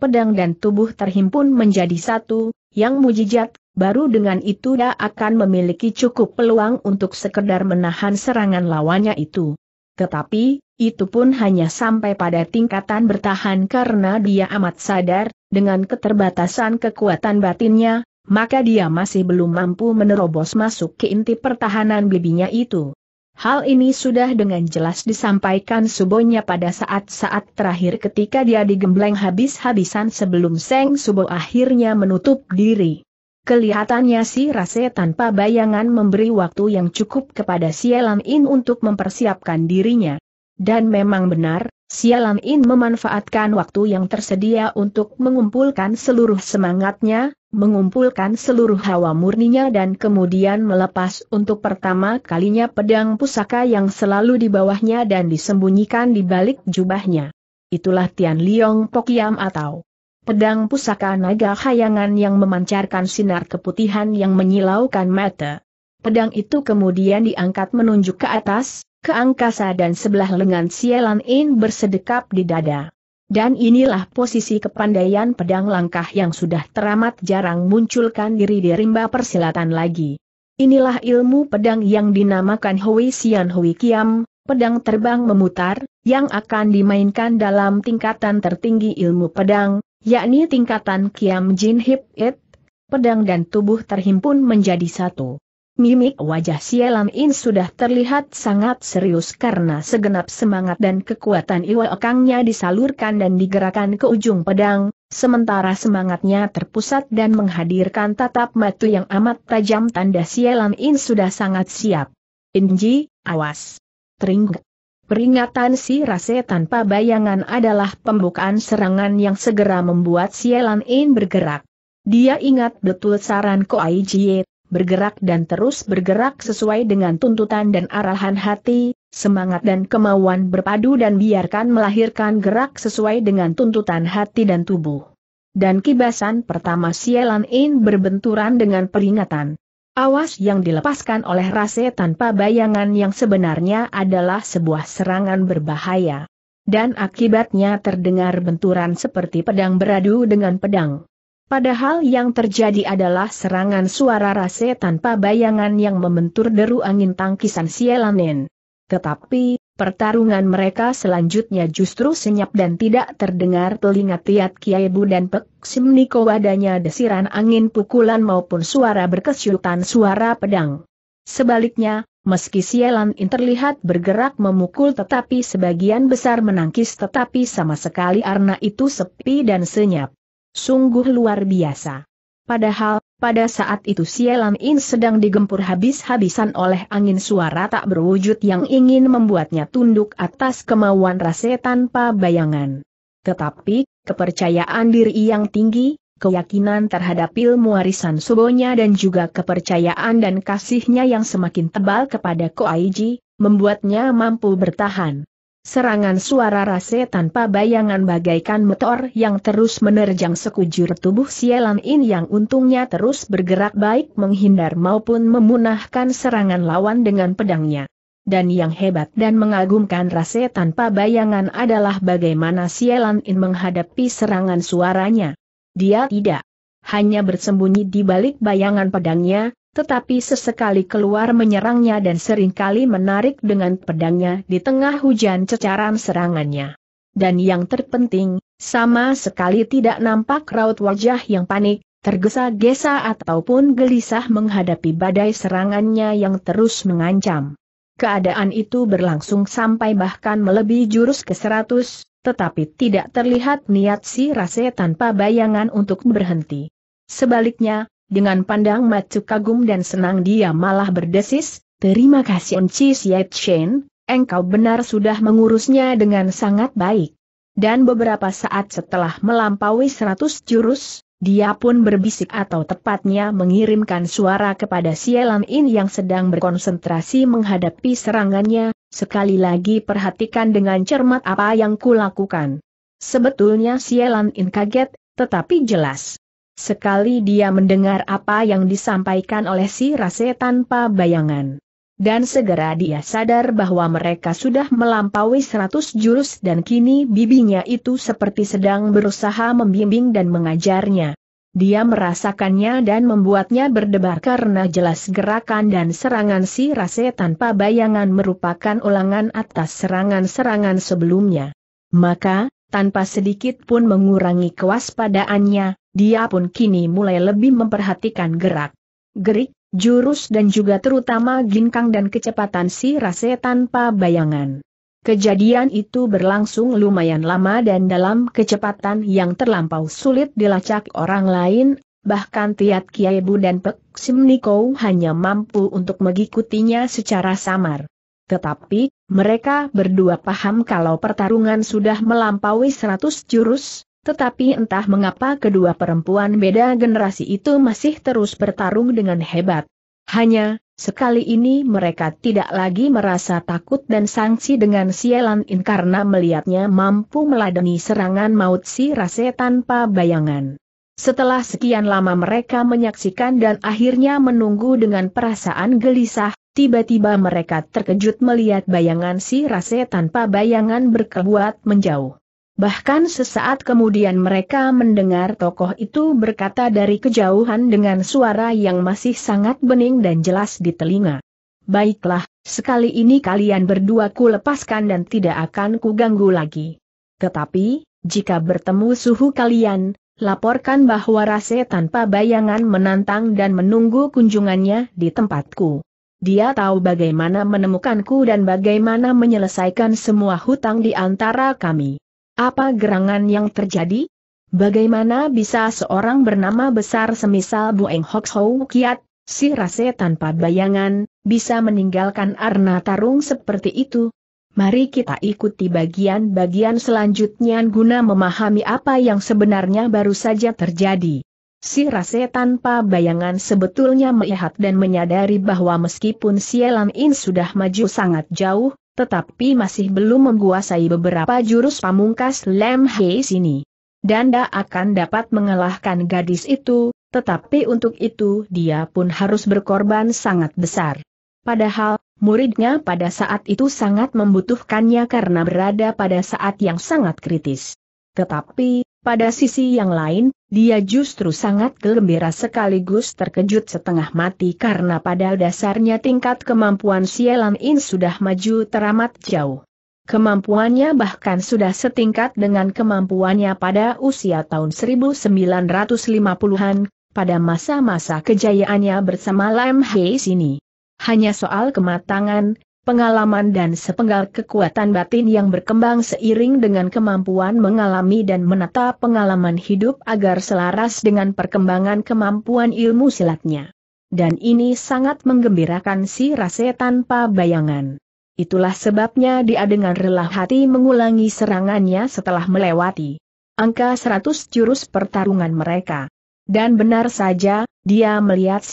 pedang dan tubuh terhimpun menjadi satu, yang mujijat, baru dengan itu dia akan memiliki cukup peluang untuk sekedar menahan serangan lawannya itu. Tetapi, itu pun hanya sampai pada tingkatan bertahan karena dia amat sadar, dengan keterbatasan kekuatan batinnya, maka dia masih belum mampu menerobos masuk ke inti pertahanan bibinya itu. Hal ini sudah dengan jelas disampaikan Subonya pada saat-saat terakhir ketika dia digembleng habis-habisan sebelum Seng Subo akhirnya menutup diri. Kelihatannya si Rase tanpa bayangan memberi waktu yang cukup kepada Si In untuk mempersiapkan dirinya. Dan memang benar, Sialan In memanfaatkan waktu yang tersedia untuk mengumpulkan seluruh semangatnya, mengumpulkan seluruh hawa murninya dan kemudian melepas untuk pertama kalinya pedang pusaka yang selalu di bawahnya dan disembunyikan di balik jubahnya. Itulah Tian Liong Pokiam atau pedang pusaka naga hayangan yang memancarkan sinar keputihan yang menyilaukan mata. Pedang itu kemudian diangkat menunjuk ke atas, ke angkasa dan sebelah lengan Sialan In bersedekap di dada. Dan inilah posisi kepandaian pedang langkah yang sudah teramat jarang munculkan diri di rimba persilatan lagi. Inilah ilmu pedang yang dinamakan Hui Sian Hui Kiam, pedang terbang memutar, yang akan dimainkan dalam tingkatan tertinggi ilmu pedang, yakni tingkatan Kiam Jin Hip It, pedang dan tubuh terhimpun menjadi satu. Mimik wajah Sielam In sudah terlihat sangat serius karena segenap semangat dan kekuatan Iwa Okangnya disalurkan dan digerakkan ke ujung pedang, sementara semangatnya terpusat dan menghadirkan tatap mata yang amat tajam tanda Sielam In sudah sangat siap. Inji, awas! Teringgut. Peringatan si Rase tanpa bayangan adalah pembukaan serangan yang segera membuat Sielan In bergerak. Dia ingat betul saran Ko Aijie bergerak dan terus bergerak sesuai dengan tuntutan dan arahan hati, semangat dan kemauan berpadu dan biarkan melahirkan gerak sesuai dengan tuntutan hati dan tubuh. Dan kibasan pertama Sialan In berbenturan dengan peringatan. Awas yang dilepaskan oleh Rase tanpa bayangan yang sebenarnya adalah sebuah serangan berbahaya. Dan akibatnya terdengar benturan seperti pedang beradu dengan pedang. Padahal yang terjadi adalah serangan suara rase tanpa bayangan yang membentur deru angin tangkisan sielanen. Tetapi, pertarungan mereka selanjutnya justru senyap dan tidak terdengar telinga Tiat Kiai dan Pek Simniko wadanya desiran angin pukulan maupun suara berkesyutan suara pedang. Sebaliknya, meski sielan terlihat bergerak memukul tetapi sebagian besar menangkis tetapi sama sekali arna itu sepi dan senyap. Sungguh luar biasa. Padahal, pada saat itu Sielam In sedang digempur habis-habisan oleh angin suara tak berwujud yang ingin membuatnya tunduk atas kemauan rase tanpa bayangan. Tetapi, kepercayaan diri yang tinggi, keyakinan terhadap ilmu warisan subonya dan juga kepercayaan dan kasihnya yang semakin tebal kepada Koaiji, membuatnya mampu bertahan. Serangan suara rase tanpa bayangan bagaikan meteor yang terus menerjang sekujur tubuh Sialan In yang untungnya terus bergerak baik menghindar maupun memunahkan serangan lawan dengan pedangnya. Dan yang hebat dan mengagumkan rase tanpa bayangan adalah bagaimana Sialan In menghadapi serangan suaranya. Dia tidak hanya bersembunyi di balik bayangan pedangnya, tetapi sesekali keluar menyerangnya dan seringkali menarik dengan pedangnya di tengah hujan cecaran serangannya. Dan yang terpenting, sama sekali tidak nampak raut wajah yang panik, tergesa-gesa ataupun gelisah menghadapi badai serangannya yang terus mengancam. Keadaan itu berlangsung sampai bahkan melebihi jurus ke-100, tetapi tidak terlihat niat si Rase tanpa bayangan untuk berhenti. Sebaliknya, dengan pandang mata kagum dan senang dia malah berdesis, terima kasih Enci Shen, engkau benar sudah mengurusnya dengan sangat baik. Dan beberapa saat setelah melampaui seratus jurus, dia pun berbisik atau tepatnya mengirimkan suara kepada Sielan In yang sedang berkonsentrasi menghadapi serangannya, sekali lagi perhatikan dengan cermat apa yang kulakukan. Sebetulnya Sielan In kaget, tetapi jelas Sekali dia mendengar apa yang disampaikan oleh si Rase tanpa bayangan. Dan segera dia sadar bahwa mereka sudah melampaui seratus jurus dan kini bibinya itu seperti sedang berusaha membimbing dan mengajarnya. Dia merasakannya dan membuatnya berdebar karena jelas gerakan dan serangan si Rase tanpa bayangan merupakan ulangan atas serangan-serangan sebelumnya. Maka, tanpa sedikit pun mengurangi kewaspadaannya, dia pun kini mulai lebih memperhatikan gerak. Gerik, jurus dan juga terutama ginkang dan kecepatan si rase tanpa bayangan. Kejadian itu berlangsung lumayan lama dan dalam kecepatan yang terlampau sulit dilacak orang lain, bahkan Tiat Kiai dan Pek Simnikou hanya mampu untuk mengikutinya secara samar. Tetapi, mereka berdua paham kalau pertarungan sudah melampaui seratus jurus, tetapi entah mengapa kedua perempuan beda generasi itu masih terus bertarung dengan hebat. Hanya, sekali ini mereka tidak lagi merasa takut dan sangsi dengan Sielan In karena melihatnya mampu meladeni serangan maut si rase tanpa bayangan. Setelah sekian lama mereka menyaksikan dan akhirnya menunggu dengan perasaan gelisah, Tiba-tiba mereka terkejut melihat bayangan si Rase tanpa bayangan berkebuat menjauh. Bahkan sesaat kemudian mereka mendengar tokoh itu berkata dari kejauhan dengan suara yang masih sangat bening dan jelas di telinga. Baiklah, sekali ini kalian berdua ku lepaskan dan tidak akan ku ganggu lagi. Tetapi, jika bertemu suhu kalian, laporkan bahwa Rase tanpa bayangan menantang dan menunggu kunjungannya di tempatku. Dia tahu bagaimana menemukanku dan bagaimana menyelesaikan semua hutang di antara kami. Apa gerangan yang terjadi? Bagaimana bisa seorang bernama besar semisal Bu Eng Hok Hou Kiat, si rase tanpa bayangan, bisa meninggalkan arna tarung seperti itu? Mari kita ikuti bagian-bagian selanjutnya guna memahami apa yang sebenarnya baru saja terjadi. Si Rase tanpa bayangan sebetulnya melihat dan menyadari bahwa meskipun Sielan In sudah maju sangat jauh, tetapi masih belum menguasai beberapa jurus pamungkas Lem Hei sini. Danda akan dapat mengalahkan gadis itu, tetapi untuk itu dia pun harus berkorban sangat besar. Padahal, muridnya pada saat itu sangat membutuhkannya karena berada pada saat yang sangat kritis. Tetapi, pada sisi yang lain, dia justru sangat gembira sekaligus terkejut setengah mati karena pada dasarnya tingkat kemampuan Sielan In sudah maju teramat jauh. Kemampuannya bahkan sudah setingkat dengan kemampuannya pada usia tahun 1950-an, pada masa-masa kejayaannya bersama Lam Hei sini. Hanya soal kematangan, pengalaman dan sepenggal kekuatan batin yang berkembang seiring dengan kemampuan mengalami dan menata pengalaman hidup agar selaras dengan perkembangan kemampuan ilmu silatnya. Dan ini sangat menggembirakan si Rase tanpa bayangan. Itulah sebabnya dia dengan rela hati mengulangi serangannya setelah melewati angka 100 jurus pertarungan mereka. Dan benar saja, dia melihat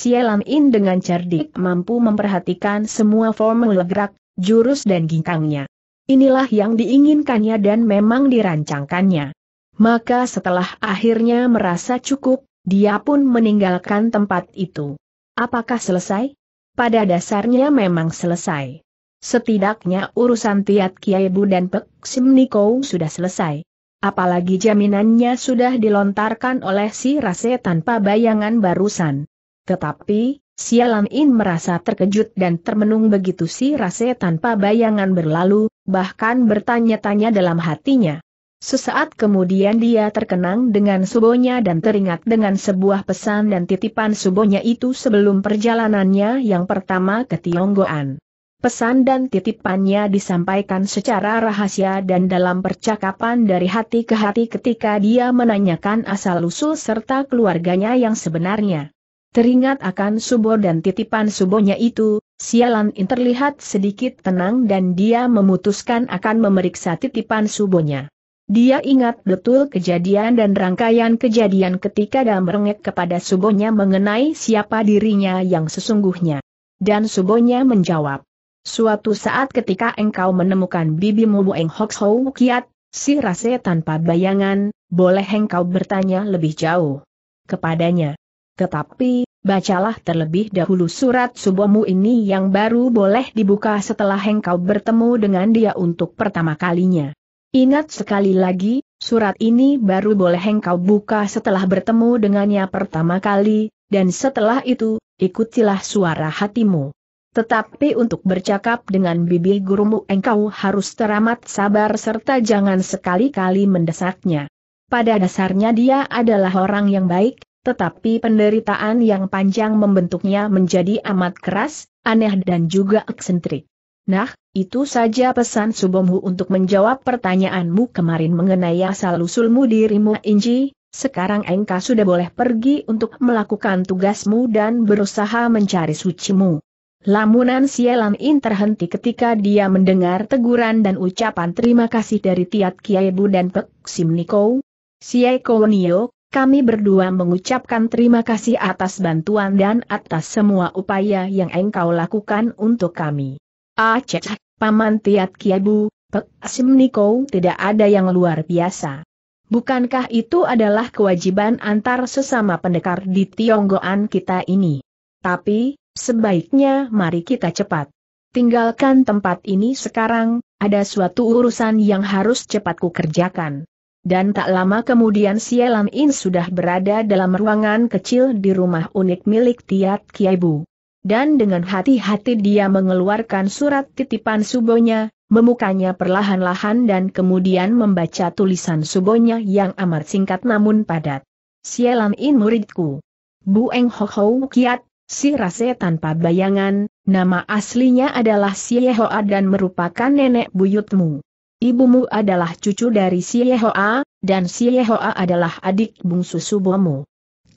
In dengan cerdik mampu memperhatikan semua formula gerak, jurus dan ginkangnya. Inilah yang diinginkannya dan memang dirancangkannya. Maka setelah akhirnya merasa cukup, dia pun meninggalkan tempat itu. Apakah selesai? Pada dasarnya memang selesai. Setidaknya urusan Tiat Kiai Bu dan Pek Nikou sudah selesai apalagi jaminannya sudah dilontarkan oleh si Rase tanpa bayangan barusan. Tetapi, Sialan In merasa terkejut dan termenung begitu si Rase tanpa bayangan berlalu, bahkan bertanya-tanya dalam hatinya. Sesaat kemudian dia terkenang dengan subonya dan teringat dengan sebuah pesan dan titipan subonya itu sebelum perjalanannya yang pertama ke Tionggoan. Pesan dan titipannya disampaikan secara rahasia dan dalam percakapan dari hati ke hati ketika dia menanyakan asal-usul serta keluarganya yang sebenarnya. Teringat akan Subo dan titipan Subonya itu, Sialan In terlihat sedikit tenang dan dia memutuskan akan memeriksa titipan Subonya. Dia ingat betul kejadian dan rangkaian kejadian ketika dia merengek kepada Subonya mengenai siapa dirinya yang sesungguhnya. Dan Subonya menjawab, Suatu saat ketika engkau menemukan bibimu Bueng Hok Hou Kiat, si rase tanpa bayangan, boleh engkau bertanya lebih jauh kepadanya. Tetapi, bacalah terlebih dahulu surat subomu ini yang baru boleh dibuka setelah engkau bertemu dengan dia untuk pertama kalinya. Ingat sekali lagi, surat ini baru boleh engkau buka setelah bertemu dengannya pertama kali, dan setelah itu, ikutilah suara hatimu. Tetapi untuk bercakap dengan bibi gurumu engkau harus teramat sabar serta jangan sekali-kali mendesaknya. Pada dasarnya dia adalah orang yang baik, tetapi penderitaan yang panjang membentuknya menjadi amat keras, aneh dan juga eksentrik. Nah, itu saja pesan Subomhu untuk menjawab pertanyaanmu kemarin mengenai asal-usulmu dirimu Inji, sekarang engkau sudah boleh pergi untuk melakukan tugasmu dan berusaha mencari sucimu. Lamunan Sialan In terhenti ketika dia mendengar teguran dan ucapan terima kasih dari Tiat Kiai Bu dan Pek Sim Niko. Siai Nio, kami berdua mengucapkan terima kasih atas bantuan dan atas semua upaya yang engkau lakukan untuk kami. Aceh, Paman Tiat Kiai Bu, Pek Sim Niko tidak ada yang luar biasa. Bukankah itu adalah kewajiban antar sesama pendekar di Tionggoan kita ini? Tapi, Sebaiknya mari kita cepat. Tinggalkan tempat ini sekarang, ada suatu urusan yang harus cepat kukerjakan. Dan tak lama kemudian Sialan In sudah berada dalam ruangan kecil di rumah unik milik Tiat Kiaibu. Dan dengan hati-hati dia mengeluarkan surat titipan subonya, memukanya perlahan-lahan dan kemudian membaca tulisan subonya yang amat singkat namun padat. Sialan In muridku. Eng Ho Ho Kiat, Si Rase tanpa bayangan, nama aslinya adalah Yehoa dan merupakan nenek buyutmu. Ibumu adalah cucu dari Yehoa, dan Yehoa adalah adik bungsu Subomu.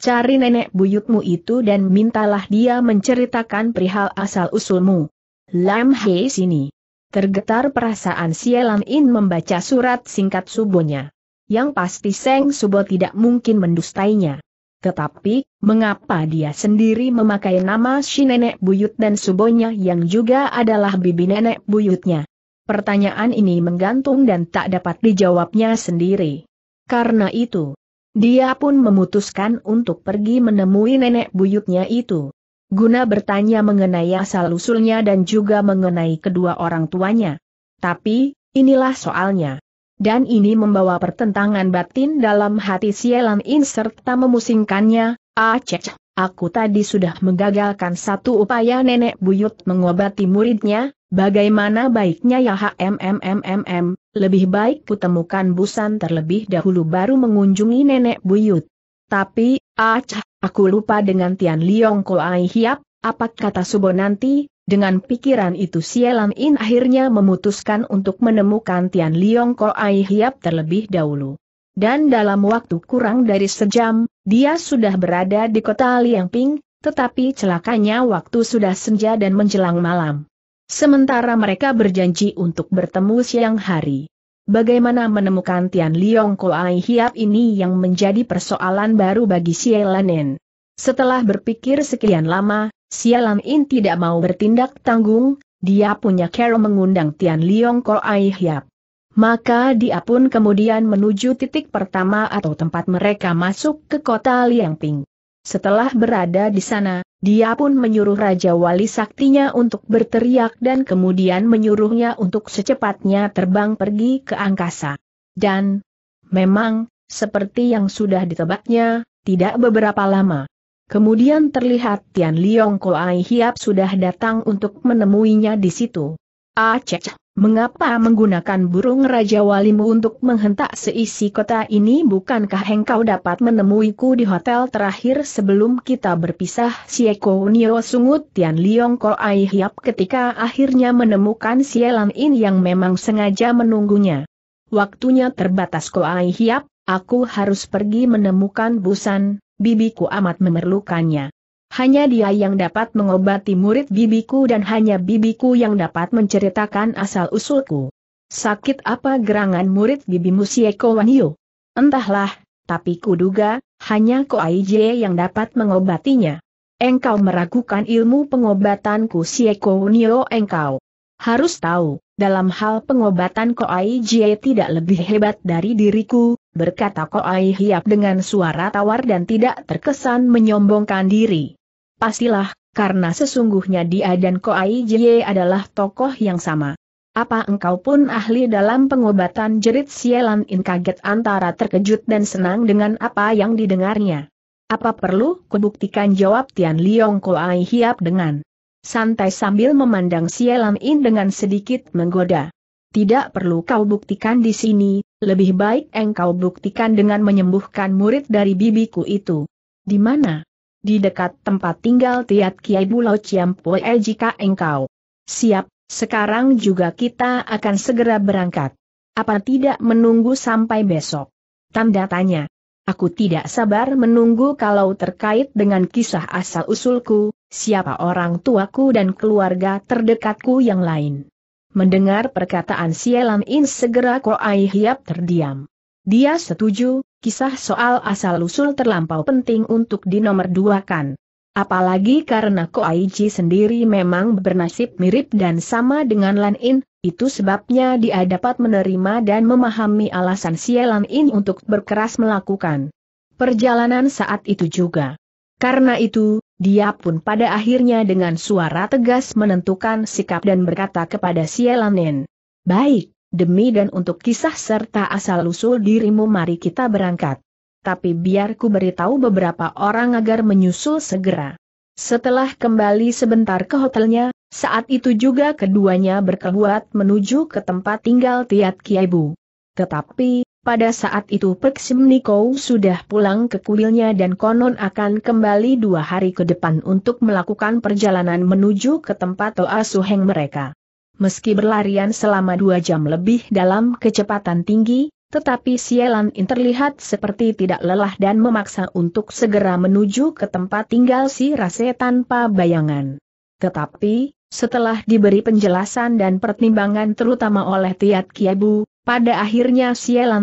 Cari nenek buyutmu itu dan mintalah dia menceritakan perihal asal-usulmu. Lam Hei sini. Tergetar perasaan Lam In membaca surat singkat subonya. Yang pasti Seng Subo tidak mungkin mendustainya. Tetapi, mengapa dia sendiri memakai nama si nenek buyut dan subonya yang juga adalah bibi nenek buyutnya? Pertanyaan ini menggantung dan tak dapat dijawabnya sendiri. Karena itu, dia pun memutuskan untuk pergi menemui nenek buyutnya itu. Guna bertanya mengenai asal-usulnya dan juga mengenai kedua orang tuanya. Tapi, inilah soalnya dan ini membawa pertentangan batin dalam hati Sielan In serta memusingkannya, Aceh, ah, aku tadi sudah menggagalkan satu upaya nenek buyut mengobati muridnya, bagaimana baiknya ya HMMMMM, lebih baik kutemukan Busan terlebih dahulu baru mengunjungi nenek buyut. Tapi, Aceh, ah, aku lupa dengan Tian Liong Koai Hiap, apa kata Subo nanti, dengan pikiran itu Sielam In akhirnya memutuskan untuk menemukan Tian Liong Ko Ai Hiap terlebih dahulu. Dan dalam waktu kurang dari sejam, dia sudah berada di kota Liangping, tetapi celakanya waktu sudah senja dan menjelang malam. Sementara mereka berjanji untuk bertemu siang hari. Bagaimana menemukan Tian Liong Ko Ai Hiap ini yang menjadi persoalan baru bagi Sielanen. Setelah berpikir sekian lama, Sialan In tidak mau bertindak tanggung, dia punya cara mengundang Tian Liong Ai Hiap. Maka dia pun kemudian menuju titik pertama atau tempat mereka masuk ke kota Liangping. Setelah berada di sana, dia pun menyuruh Raja Wali Saktinya untuk berteriak dan kemudian menyuruhnya untuk secepatnya terbang pergi ke angkasa. Dan, memang, seperti yang sudah ditebaknya, tidak beberapa lama, Kemudian terlihat Tian Liong Koai Hiap sudah datang untuk menemuinya di situ. Acek, ah, mengapa menggunakan burung Raja Walimu untuk menghentak seisi kota ini bukankah engkau dapat menemuiku di hotel terakhir sebelum kita berpisah? Sieko Nio sungut Tian Liong Koai Hiap ketika akhirnya menemukan Sielan In yang memang sengaja menunggunya. Waktunya terbatas Koai Hiap, aku harus pergi menemukan Busan, bibiku amat memerlukannya. Hanya dia yang dapat mengobati murid bibiku dan hanya bibiku yang dapat menceritakan asal-usulku. Sakit apa gerangan murid bibimu si Eko Wanyu? Entahlah, tapi kuduga, hanya Ko Aijie yang dapat mengobatinya. Engkau meragukan ilmu pengobatanku si Eko Wanyu engkau. Harus tahu, dalam hal pengobatan Ko Aijie tidak lebih hebat dari diriku, berkata Koai Hiap dengan suara tawar dan tidak terkesan menyombongkan diri. Pastilah, karena sesungguhnya dia dan Koai Jie adalah tokoh yang sama. Apa engkau pun ahli dalam pengobatan jerit sialan In kaget antara terkejut dan senang dengan apa yang didengarnya. Apa perlu kubuktikan jawab Tian Liong Koai Hiap dengan santai sambil memandang sialan In dengan sedikit menggoda. Tidak perlu kau buktikan di sini, lebih baik engkau buktikan dengan menyembuhkan murid dari bibiku itu. Di mana? Di dekat tempat tinggal Tiat Kiai Bulau Ciampue jika engkau siap, sekarang juga kita akan segera berangkat. Apa tidak menunggu sampai besok? Tanda tanya. Aku tidak sabar menunggu kalau terkait dengan kisah asal-usulku, siapa orang tuaku dan keluarga terdekatku yang lain. Mendengar perkataan Sielam In segera Koai Hiap terdiam. Dia setuju, kisah soal asal-usul terlampau penting untuk dinomorduakan. Apalagi karena Koai Ji sendiri memang bernasib mirip dan sama dengan Lan In, itu sebabnya dia dapat menerima dan memahami alasan Sielam In untuk berkeras melakukan perjalanan saat itu juga. Karena itu, dia pun pada akhirnya dengan suara tegas menentukan sikap dan berkata kepada Sielanen. Baik, demi dan untuk kisah serta asal-usul dirimu mari kita berangkat. Tapi biar ku beritahu beberapa orang agar menyusul segera. Setelah kembali sebentar ke hotelnya, saat itu juga keduanya berkeluat menuju ke tempat tinggal Tiat bu. Tetapi, pada saat itu Peksim Niko sudah pulang ke kuilnya dan konon akan kembali dua hari ke depan untuk melakukan perjalanan menuju ke tempat Toa Suheng mereka. Meski berlarian selama dua jam lebih dalam kecepatan tinggi, tetapi Sielan In terlihat seperti tidak lelah dan memaksa untuk segera menuju ke tempat tinggal si Rase tanpa bayangan. Tetapi, setelah diberi penjelasan dan pertimbangan terutama oleh Tiat Kiebu, pada akhirnya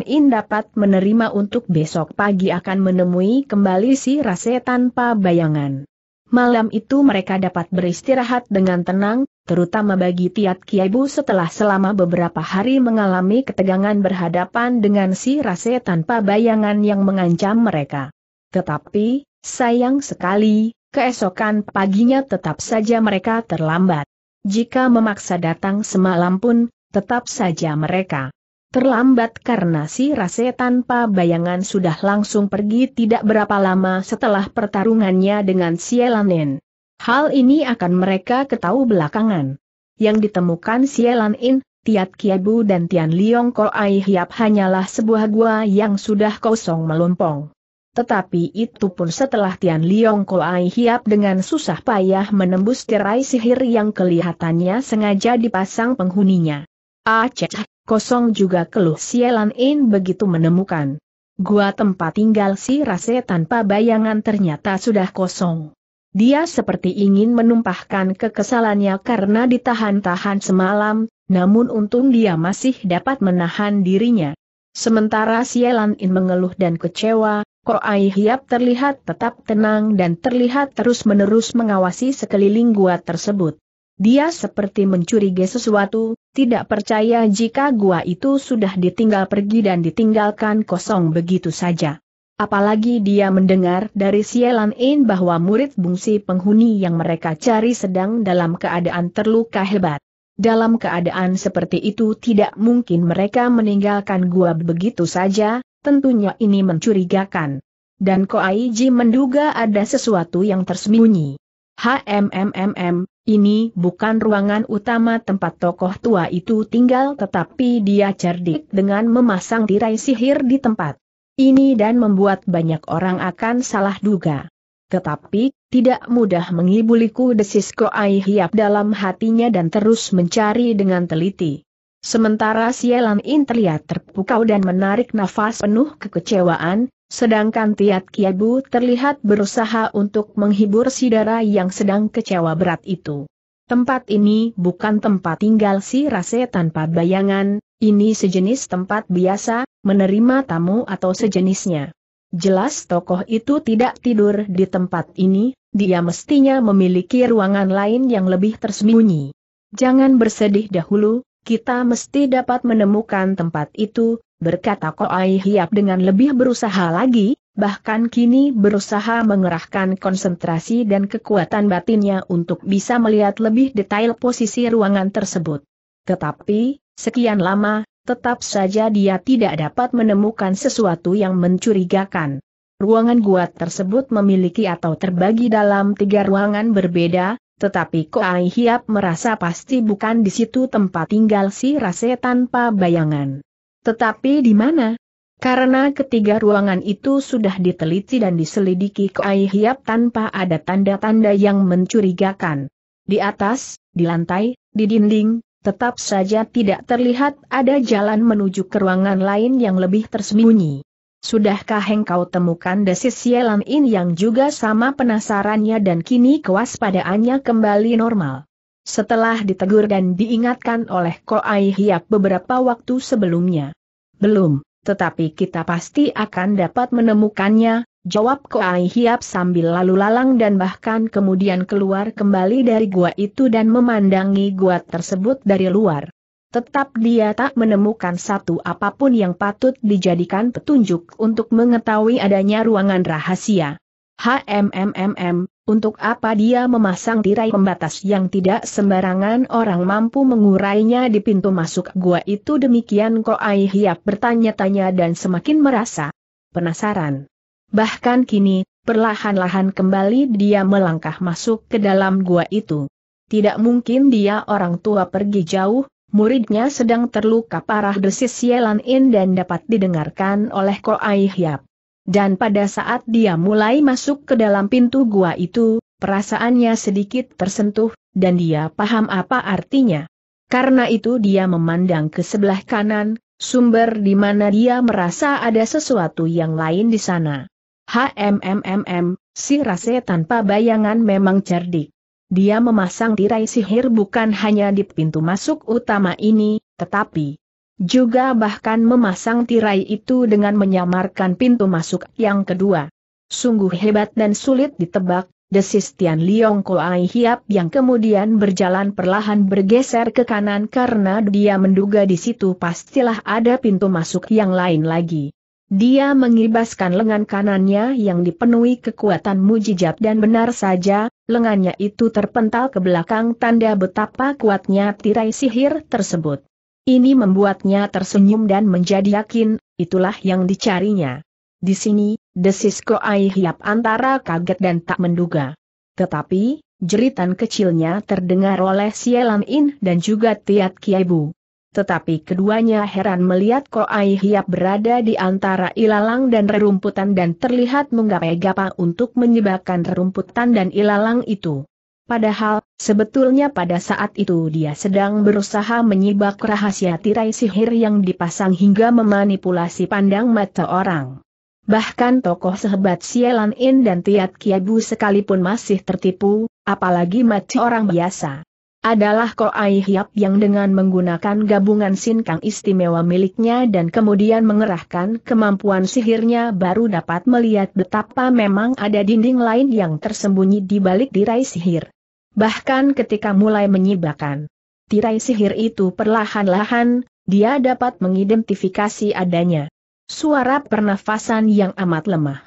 In dapat menerima untuk besok pagi akan menemui kembali si Rase tanpa bayangan. Malam itu mereka dapat beristirahat dengan tenang, terutama bagi Tiat Kiaibu setelah selama beberapa hari mengalami ketegangan berhadapan dengan si Rase tanpa bayangan yang mengancam mereka. Tetapi, sayang sekali, keesokan paginya tetap saja mereka terlambat. Jika memaksa datang semalam pun, tetap saja mereka Terlambat karena si Rase tanpa bayangan sudah langsung pergi tidak berapa lama setelah pertarungannya dengan Sielanin, Hal ini akan mereka ketahui belakangan. Yang ditemukan Sielanin, Tiat Kiabu dan Tian Liong Ai Hiap hanyalah sebuah gua yang sudah kosong melompong. Tetapi itu pun setelah Tian Liong Ai Hiap dengan susah payah menembus tirai sihir yang kelihatannya sengaja dipasang penghuninya. Aceh ah, Kosong juga keluh sialan In begitu menemukan. Gua tempat tinggal si Rase tanpa bayangan ternyata sudah kosong. Dia seperti ingin menumpahkan kekesalannya karena ditahan-tahan semalam, namun untung dia masih dapat menahan dirinya. Sementara Sielan In mengeluh dan kecewa, Ai Hiap terlihat tetap tenang dan terlihat terus-menerus mengawasi sekeliling gua tersebut. Dia seperti mencurigai sesuatu, tidak percaya jika gua itu sudah ditinggal pergi dan ditinggalkan kosong begitu saja. Apalagi dia mendengar dari Sielan In bahwa murid bungsi penghuni yang mereka cari sedang dalam keadaan terluka hebat. Dalam keadaan seperti itu tidak mungkin mereka meninggalkan gua begitu saja, tentunya ini mencurigakan. Dan Koaiji menduga ada sesuatu yang tersembunyi. HMMMM, ini bukan ruangan utama tempat tokoh tua itu tinggal tetapi dia cerdik dengan memasang tirai sihir di tempat ini dan membuat banyak orang akan salah duga. Tetapi, tidak mudah mengibuliku desis Koai Hiap dalam hatinya dan terus mencari dengan teliti. Sementara Sielan In terlihat terpukau dan menarik nafas penuh kekecewaan, Sedangkan Tiat Kiabu terlihat berusaha untuk menghibur si Dara yang sedang kecewa berat itu. Tempat ini bukan tempat tinggal si Rase tanpa bayangan, ini sejenis tempat biasa, menerima tamu atau sejenisnya. Jelas tokoh itu tidak tidur di tempat ini, dia mestinya memiliki ruangan lain yang lebih tersembunyi. Jangan bersedih dahulu, kita mesti dapat menemukan tempat itu, berkata Koai Hiap dengan lebih berusaha lagi, bahkan kini berusaha mengerahkan konsentrasi dan kekuatan batinnya untuk bisa melihat lebih detail posisi ruangan tersebut. Tetapi, sekian lama, tetap saja dia tidak dapat menemukan sesuatu yang mencurigakan. Ruangan gua tersebut memiliki atau terbagi dalam tiga ruangan berbeda, tetapi Koai Hiap merasa pasti bukan di situ tempat tinggal si Rase tanpa bayangan. Tetapi di mana? Karena ketiga ruangan itu sudah diteliti dan diselidiki Koai Hiap tanpa ada tanda-tanda yang mencurigakan. Di atas, di lantai, di dinding, tetap saja tidak terlihat ada jalan menuju ke ruangan lain yang lebih tersembunyi. Sudahkah engkau temukan desis Yelan ini yang juga sama penasarannya dan kini kewaspadaannya kembali normal? Setelah ditegur dan diingatkan oleh Ko Ai Hiap beberapa waktu sebelumnya. Belum, tetapi kita pasti akan dapat menemukannya, jawab Ko Ai Hiap sambil lalu lalang dan bahkan kemudian keluar kembali dari gua itu dan memandangi gua tersebut dari luar tetap dia tak menemukan satu apapun yang patut dijadikan petunjuk untuk mengetahui adanya ruangan rahasia. HMMMM, untuk apa dia memasang tirai pembatas yang tidak sembarangan orang mampu mengurainya di pintu masuk gua itu demikian Ai Hiap bertanya-tanya dan semakin merasa penasaran. Bahkan kini, perlahan-lahan kembali dia melangkah masuk ke dalam gua itu. Tidak mungkin dia orang tua pergi jauh, muridnya sedang terluka parah desis Yelan In dan dapat didengarkan oleh Koai Hiap. Dan pada saat dia mulai masuk ke dalam pintu gua itu, perasaannya sedikit tersentuh, dan dia paham apa artinya. Karena itu dia memandang ke sebelah kanan, sumber di mana dia merasa ada sesuatu yang lain di sana. HMMMM, si rase tanpa bayangan memang cerdik. Dia memasang tirai sihir bukan hanya di pintu masuk utama ini, tetapi juga bahkan memasang tirai itu dengan menyamarkan pintu masuk yang kedua. Sungguh hebat dan sulit ditebak, desis Tian Liong Koai Hiap yang kemudian berjalan perlahan bergeser ke kanan karena dia menduga di situ pastilah ada pintu masuk yang lain lagi. Dia mengibaskan lengan kanannya yang dipenuhi kekuatan mujijat dan benar saja, lengannya itu terpental ke belakang tanda betapa kuatnya tirai sihir tersebut. Ini membuatnya tersenyum dan menjadi yakin, itulah yang dicarinya. Di sini, desis Koai Hiap antara kaget dan tak menduga. Tetapi, jeritan kecilnya terdengar oleh Sielam In dan juga Tiat Bu tetapi keduanya heran melihat Ai Hiap berada di antara ilalang dan rerumputan dan terlihat menggapai-gapai untuk menyebabkan rerumputan dan ilalang itu. Padahal, sebetulnya pada saat itu dia sedang berusaha menyibak rahasia tirai sihir yang dipasang hingga memanipulasi pandang mata orang. Bahkan tokoh sehebat Sielan In dan Tiat Kiabu sekalipun masih tertipu, apalagi mata orang biasa adalah Koaihyap Hiap yang dengan menggunakan gabungan sinkang istimewa miliknya dan kemudian mengerahkan kemampuan sihirnya baru dapat melihat betapa memang ada dinding lain yang tersembunyi di balik tirai sihir. Bahkan ketika mulai menyibakan tirai sihir itu perlahan-lahan, dia dapat mengidentifikasi adanya suara pernafasan yang amat lemah.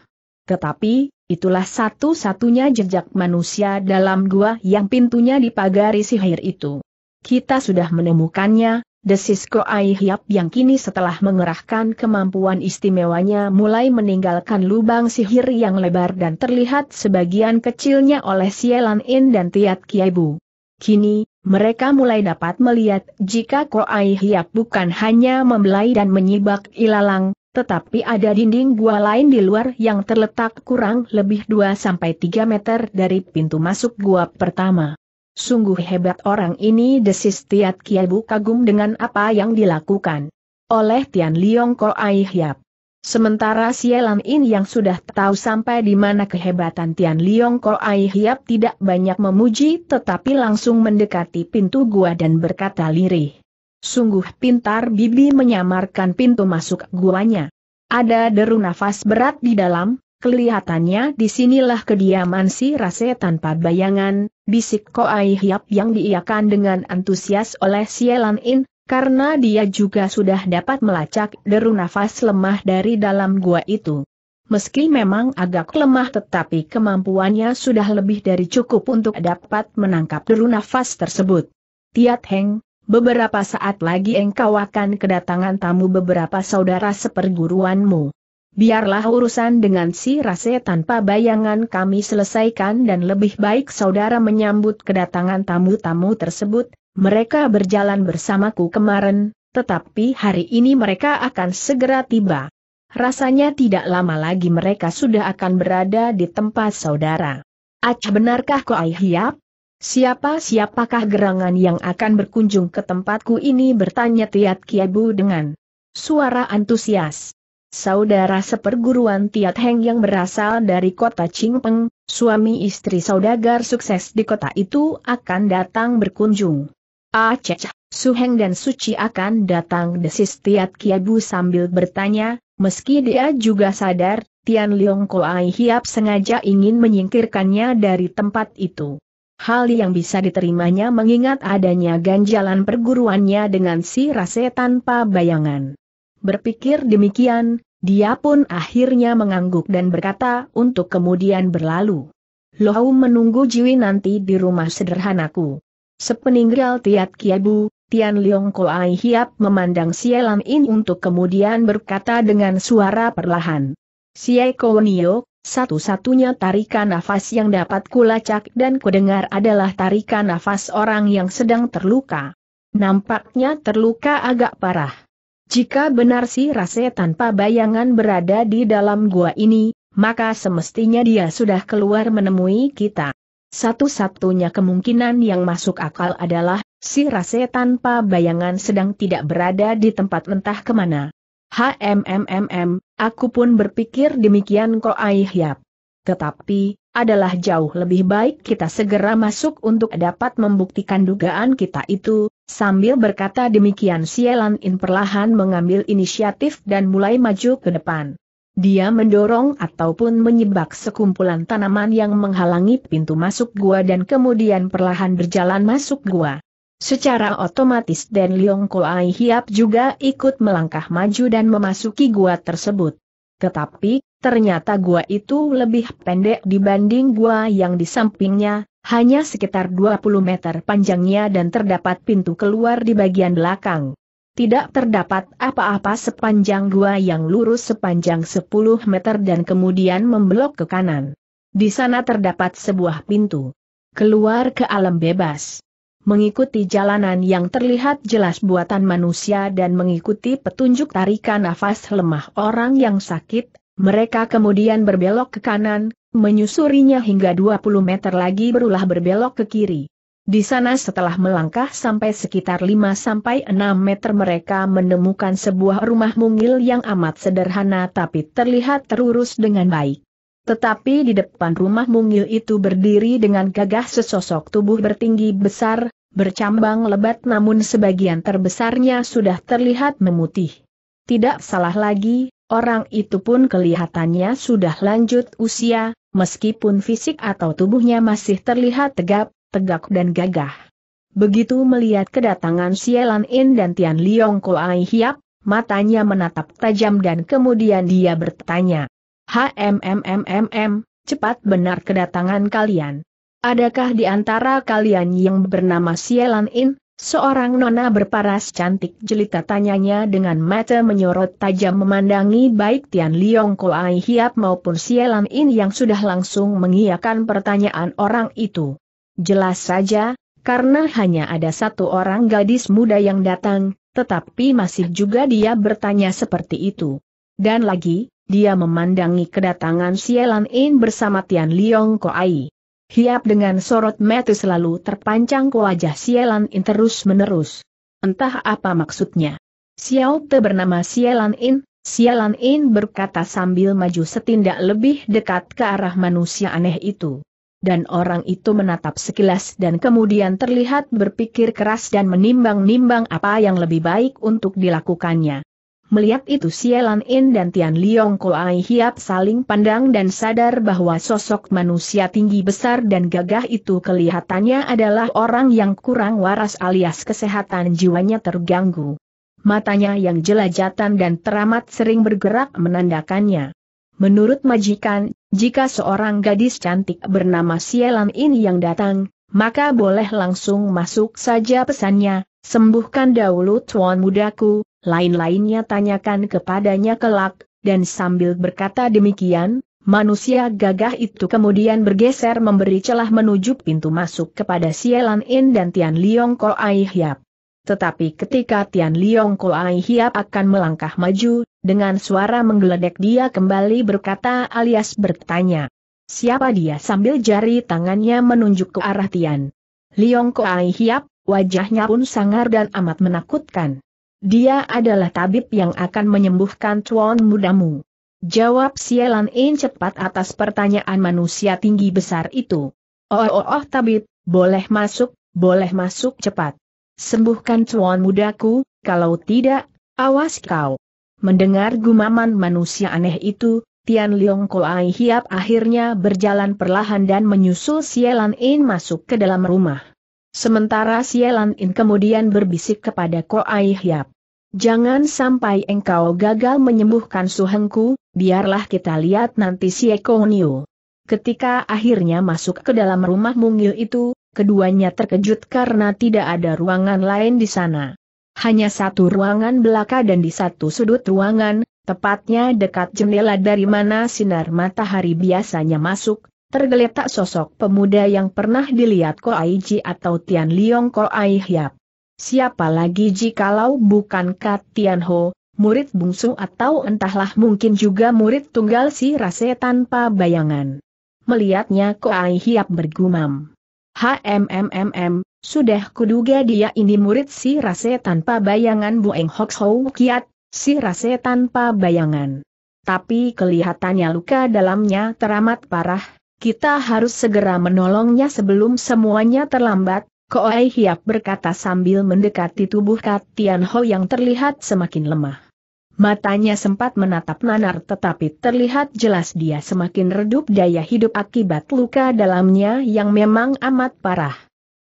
Tetapi, Itulah satu-satunya jejak manusia dalam gua yang pintunya dipagari sihir itu. Kita sudah menemukannya, desis Koai Hiap yang kini setelah mengerahkan kemampuan istimewanya mulai meninggalkan lubang sihir yang lebar dan terlihat sebagian kecilnya oleh Sielan In dan Tiat Kiaibu. Kini, mereka mulai dapat melihat jika Koai Hiap bukan hanya membelai dan menyibak ilalang, tetapi ada dinding gua lain di luar yang terletak kurang lebih 2-3 meter dari pintu masuk gua pertama. Sungguh hebat orang ini desis Tiat Kiebu kagum dengan apa yang dilakukan oleh Tian Liong Ko Ai Hiap. Sementara sialan In yang sudah tahu sampai di mana kehebatan Tian Liong Ko Ai Hiap tidak banyak memuji tetapi langsung mendekati pintu gua dan berkata lirih. Sungguh pintar Bibi menyamarkan pintu masuk guanya. Ada deru nafas berat di dalam, kelihatannya disinilah kediaman si Rase tanpa bayangan, bisik Koai Hiap yang diiakan dengan antusias oleh Sielan In, karena dia juga sudah dapat melacak deru nafas lemah dari dalam gua itu. Meski memang agak lemah tetapi kemampuannya sudah lebih dari cukup untuk dapat menangkap deru nafas tersebut. Tiat Heng, Beberapa saat lagi engkau akan kedatangan tamu beberapa saudara seperguruanmu. Biarlah urusan dengan si Rase tanpa bayangan kami selesaikan dan lebih baik saudara menyambut kedatangan tamu-tamu tersebut, mereka berjalan bersamaku kemarin, tetapi hari ini mereka akan segera tiba. Rasanya tidak lama lagi mereka sudah akan berada di tempat saudara. Acah benarkah kau Hiap? Siapa-siapakah gerangan yang akan berkunjung ke tempatku ini bertanya Tiat Kiabu dengan suara antusias. Saudara seperguruan Tiat Heng yang berasal dari kota Qingpeng, suami istri saudagar sukses di kota itu akan datang berkunjung. Ah, Su Heng dan Suci akan datang desis Tiat Kiabu sambil bertanya, meski dia juga sadar Tian Leong Koai Hiap sengaja ingin menyingkirkannya dari tempat itu hal yang bisa diterimanya mengingat adanya ganjalan perguruannya dengan si Rase tanpa bayangan. Berpikir demikian, dia pun akhirnya mengangguk dan berkata untuk kemudian berlalu. Lohau menunggu Jiwi nanti di rumah sederhanaku. Sepeninggal Tiat Kiabu, Tian Leong Koai Hiap memandang Sielam In untuk kemudian berkata dengan suara perlahan. Sie Kownio, satu-satunya tarikan nafas yang dapat kulacak dan kudengar adalah tarikan nafas orang yang sedang terluka. Nampaknya terluka agak parah. Jika benar si Rase tanpa bayangan berada di dalam gua ini, maka semestinya dia sudah keluar menemui kita. Satu-satunya kemungkinan yang masuk akal adalah, si rase tanpa bayangan sedang tidak berada di tempat entah kemana. HMMMM, aku pun berpikir demikian kok Hiap. Tetapi, adalah jauh lebih baik kita segera masuk untuk dapat membuktikan dugaan kita itu, sambil berkata demikian Sielan In perlahan mengambil inisiatif dan mulai maju ke depan. Dia mendorong ataupun menyebak sekumpulan tanaman yang menghalangi pintu masuk gua dan kemudian perlahan berjalan masuk gua. Secara otomatis Dan Leong Koai Hiap juga ikut melangkah maju dan memasuki gua tersebut. Tetapi, ternyata gua itu lebih pendek dibanding gua yang di sampingnya, hanya sekitar 20 meter panjangnya dan terdapat pintu keluar di bagian belakang. Tidak terdapat apa-apa sepanjang gua yang lurus sepanjang 10 meter dan kemudian membelok ke kanan. Di sana terdapat sebuah pintu. Keluar ke alam bebas mengikuti jalanan yang terlihat jelas buatan manusia dan mengikuti petunjuk tarikan nafas lemah orang yang sakit, mereka kemudian berbelok ke kanan, menyusurinya hingga 20 meter lagi berulah berbelok ke kiri. Di sana setelah melangkah sampai sekitar 5-6 meter mereka menemukan sebuah rumah mungil yang amat sederhana tapi terlihat terurus dengan baik. Tetapi di depan rumah mungil itu berdiri dengan gagah sesosok tubuh bertinggi besar, bercambang lebat namun sebagian terbesarnya sudah terlihat memutih. Tidak salah lagi, orang itu pun kelihatannya sudah lanjut usia, meskipun fisik atau tubuhnya masih terlihat tegap, tegak dan gagah. Begitu melihat kedatangan Sielan In dan Tian Liong Koai Hiap, matanya menatap tajam dan kemudian dia bertanya. HMMMMM, cepat benar kedatangan kalian. Adakah di antara kalian yang bernama Sielan In? Seorang nona berparas cantik jelita tanyanya dengan mata menyorot tajam memandangi baik Tian Liong Koai Hiap maupun Sielan In yang sudah langsung mengiyakan pertanyaan orang itu. Jelas saja, karena hanya ada satu orang gadis muda yang datang, tetapi masih juga dia bertanya seperti itu. Dan lagi, dia memandangi kedatangan Sielan In bersama Tian Liong Koai. Hiap dengan sorot mata selalu terpancang ke wajah Sielan In terus-menerus. Entah apa maksudnya. Xiao Te bernama Sielan In, Sialan In berkata sambil maju setindak lebih dekat ke arah manusia aneh itu. Dan orang itu menatap sekilas dan kemudian terlihat berpikir keras dan menimbang-nimbang apa yang lebih baik untuk dilakukannya. Melihat itu Sielan In dan Tian Liong Koai Hiap saling pandang dan sadar bahwa sosok manusia tinggi besar dan gagah itu kelihatannya adalah orang yang kurang waras alias kesehatan jiwanya terganggu. Matanya yang jelajatan dan teramat sering bergerak menandakannya. Menurut majikan, jika seorang gadis cantik bernama Sielan In yang datang, maka boleh langsung masuk saja pesannya, sembuhkan dahulu tuan mudaku, lain-lainnya tanyakan kepadanya kelak, dan sambil berkata demikian, manusia gagah itu kemudian bergeser memberi celah menuju pintu masuk kepada Sielan In dan Tian Liong Ai Hiap. Tetapi ketika Tian Liong Ai Hiap akan melangkah maju, dengan suara menggeledek dia kembali berkata alias bertanya. Siapa dia sambil jari tangannya menunjuk ke arah Tian. Liong Ai Hiap, wajahnya pun sangar dan amat menakutkan. Dia adalah tabib yang akan menyembuhkan tuan mudamu. Jawab Sielan In cepat atas pertanyaan manusia tinggi besar itu. Oh oh oh tabib, boleh masuk, boleh masuk cepat. Sembuhkan tuan mudaku, kalau tidak, awas kau. Mendengar gumaman manusia aneh itu, Tian Leong Koai Hiap akhirnya berjalan perlahan dan menyusul Sielan In masuk ke dalam rumah. Sementara Sielan In kemudian berbisik kepada Koai Hiap. Jangan sampai engkau gagal menyembuhkan suhengku, biarlah kita lihat nanti si Eko Ketika akhirnya masuk ke dalam rumah mungil itu, keduanya terkejut karena tidak ada ruangan lain di sana. Hanya satu ruangan belaka dan di satu sudut ruangan, tepatnya dekat jendela dari mana sinar matahari biasanya masuk, tergeletak sosok pemuda yang pernah dilihat ko Aiji atau Tian Liong Ko Hiap. Siapa lagi jikalau bukan Kat Tian Ho, murid bungsu atau entahlah mungkin juga murid tunggal si Rase tanpa bayangan. Melihatnya Koai Hiap bergumam. HMMMM, sudah kuduga dia ini murid si Rase tanpa bayangan Eng Hok Hou Kiat, si Rase tanpa bayangan. Tapi kelihatannya luka dalamnya teramat parah, kita harus segera menolongnya sebelum semuanya terlambat, Koai Hiap berkata sambil mendekati tubuh Katian Ho yang terlihat semakin lemah. Matanya sempat menatap nanar tetapi terlihat jelas dia semakin redup daya hidup akibat luka dalamnya yang memang amat parah.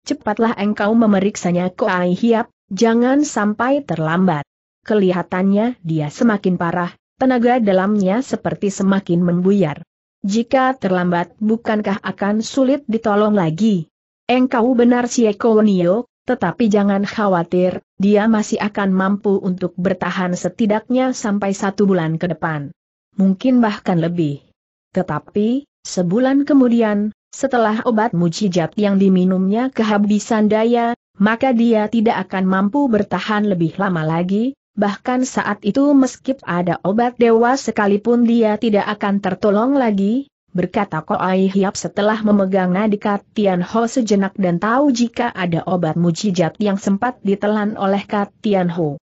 Cepatlah engkau memeriksanya Koai Hiap, jangan sampai terlambat. Kelihatannya dia semakin parah, tenaga dalamnya seperti semakin membuyar. Jika terlambat bukankah akan sulit ditolong lagi? Engkau benar si Ekonio, tetapi jangan khawatir, dia masih akan mampu untuk bertahan setidaknya sampai satu bulan ke depan. Mungkin bahkan lebih. Tetapi, sebulan kemudian, setelah obat mujijat yang diminumnya kehabisan daya, maka dia tidak akan mampu bertahan lebih lama lagi, bahkan saat itu meskipun ada obat dewa sekalipun dia tidak akan tertolong lagi, berkata Koai Hiap setelah memegang nadikat Tian Ho sejenak dan tahu jika ada obat mujijat yang sempat ditelan oleh Kat Tian Ho.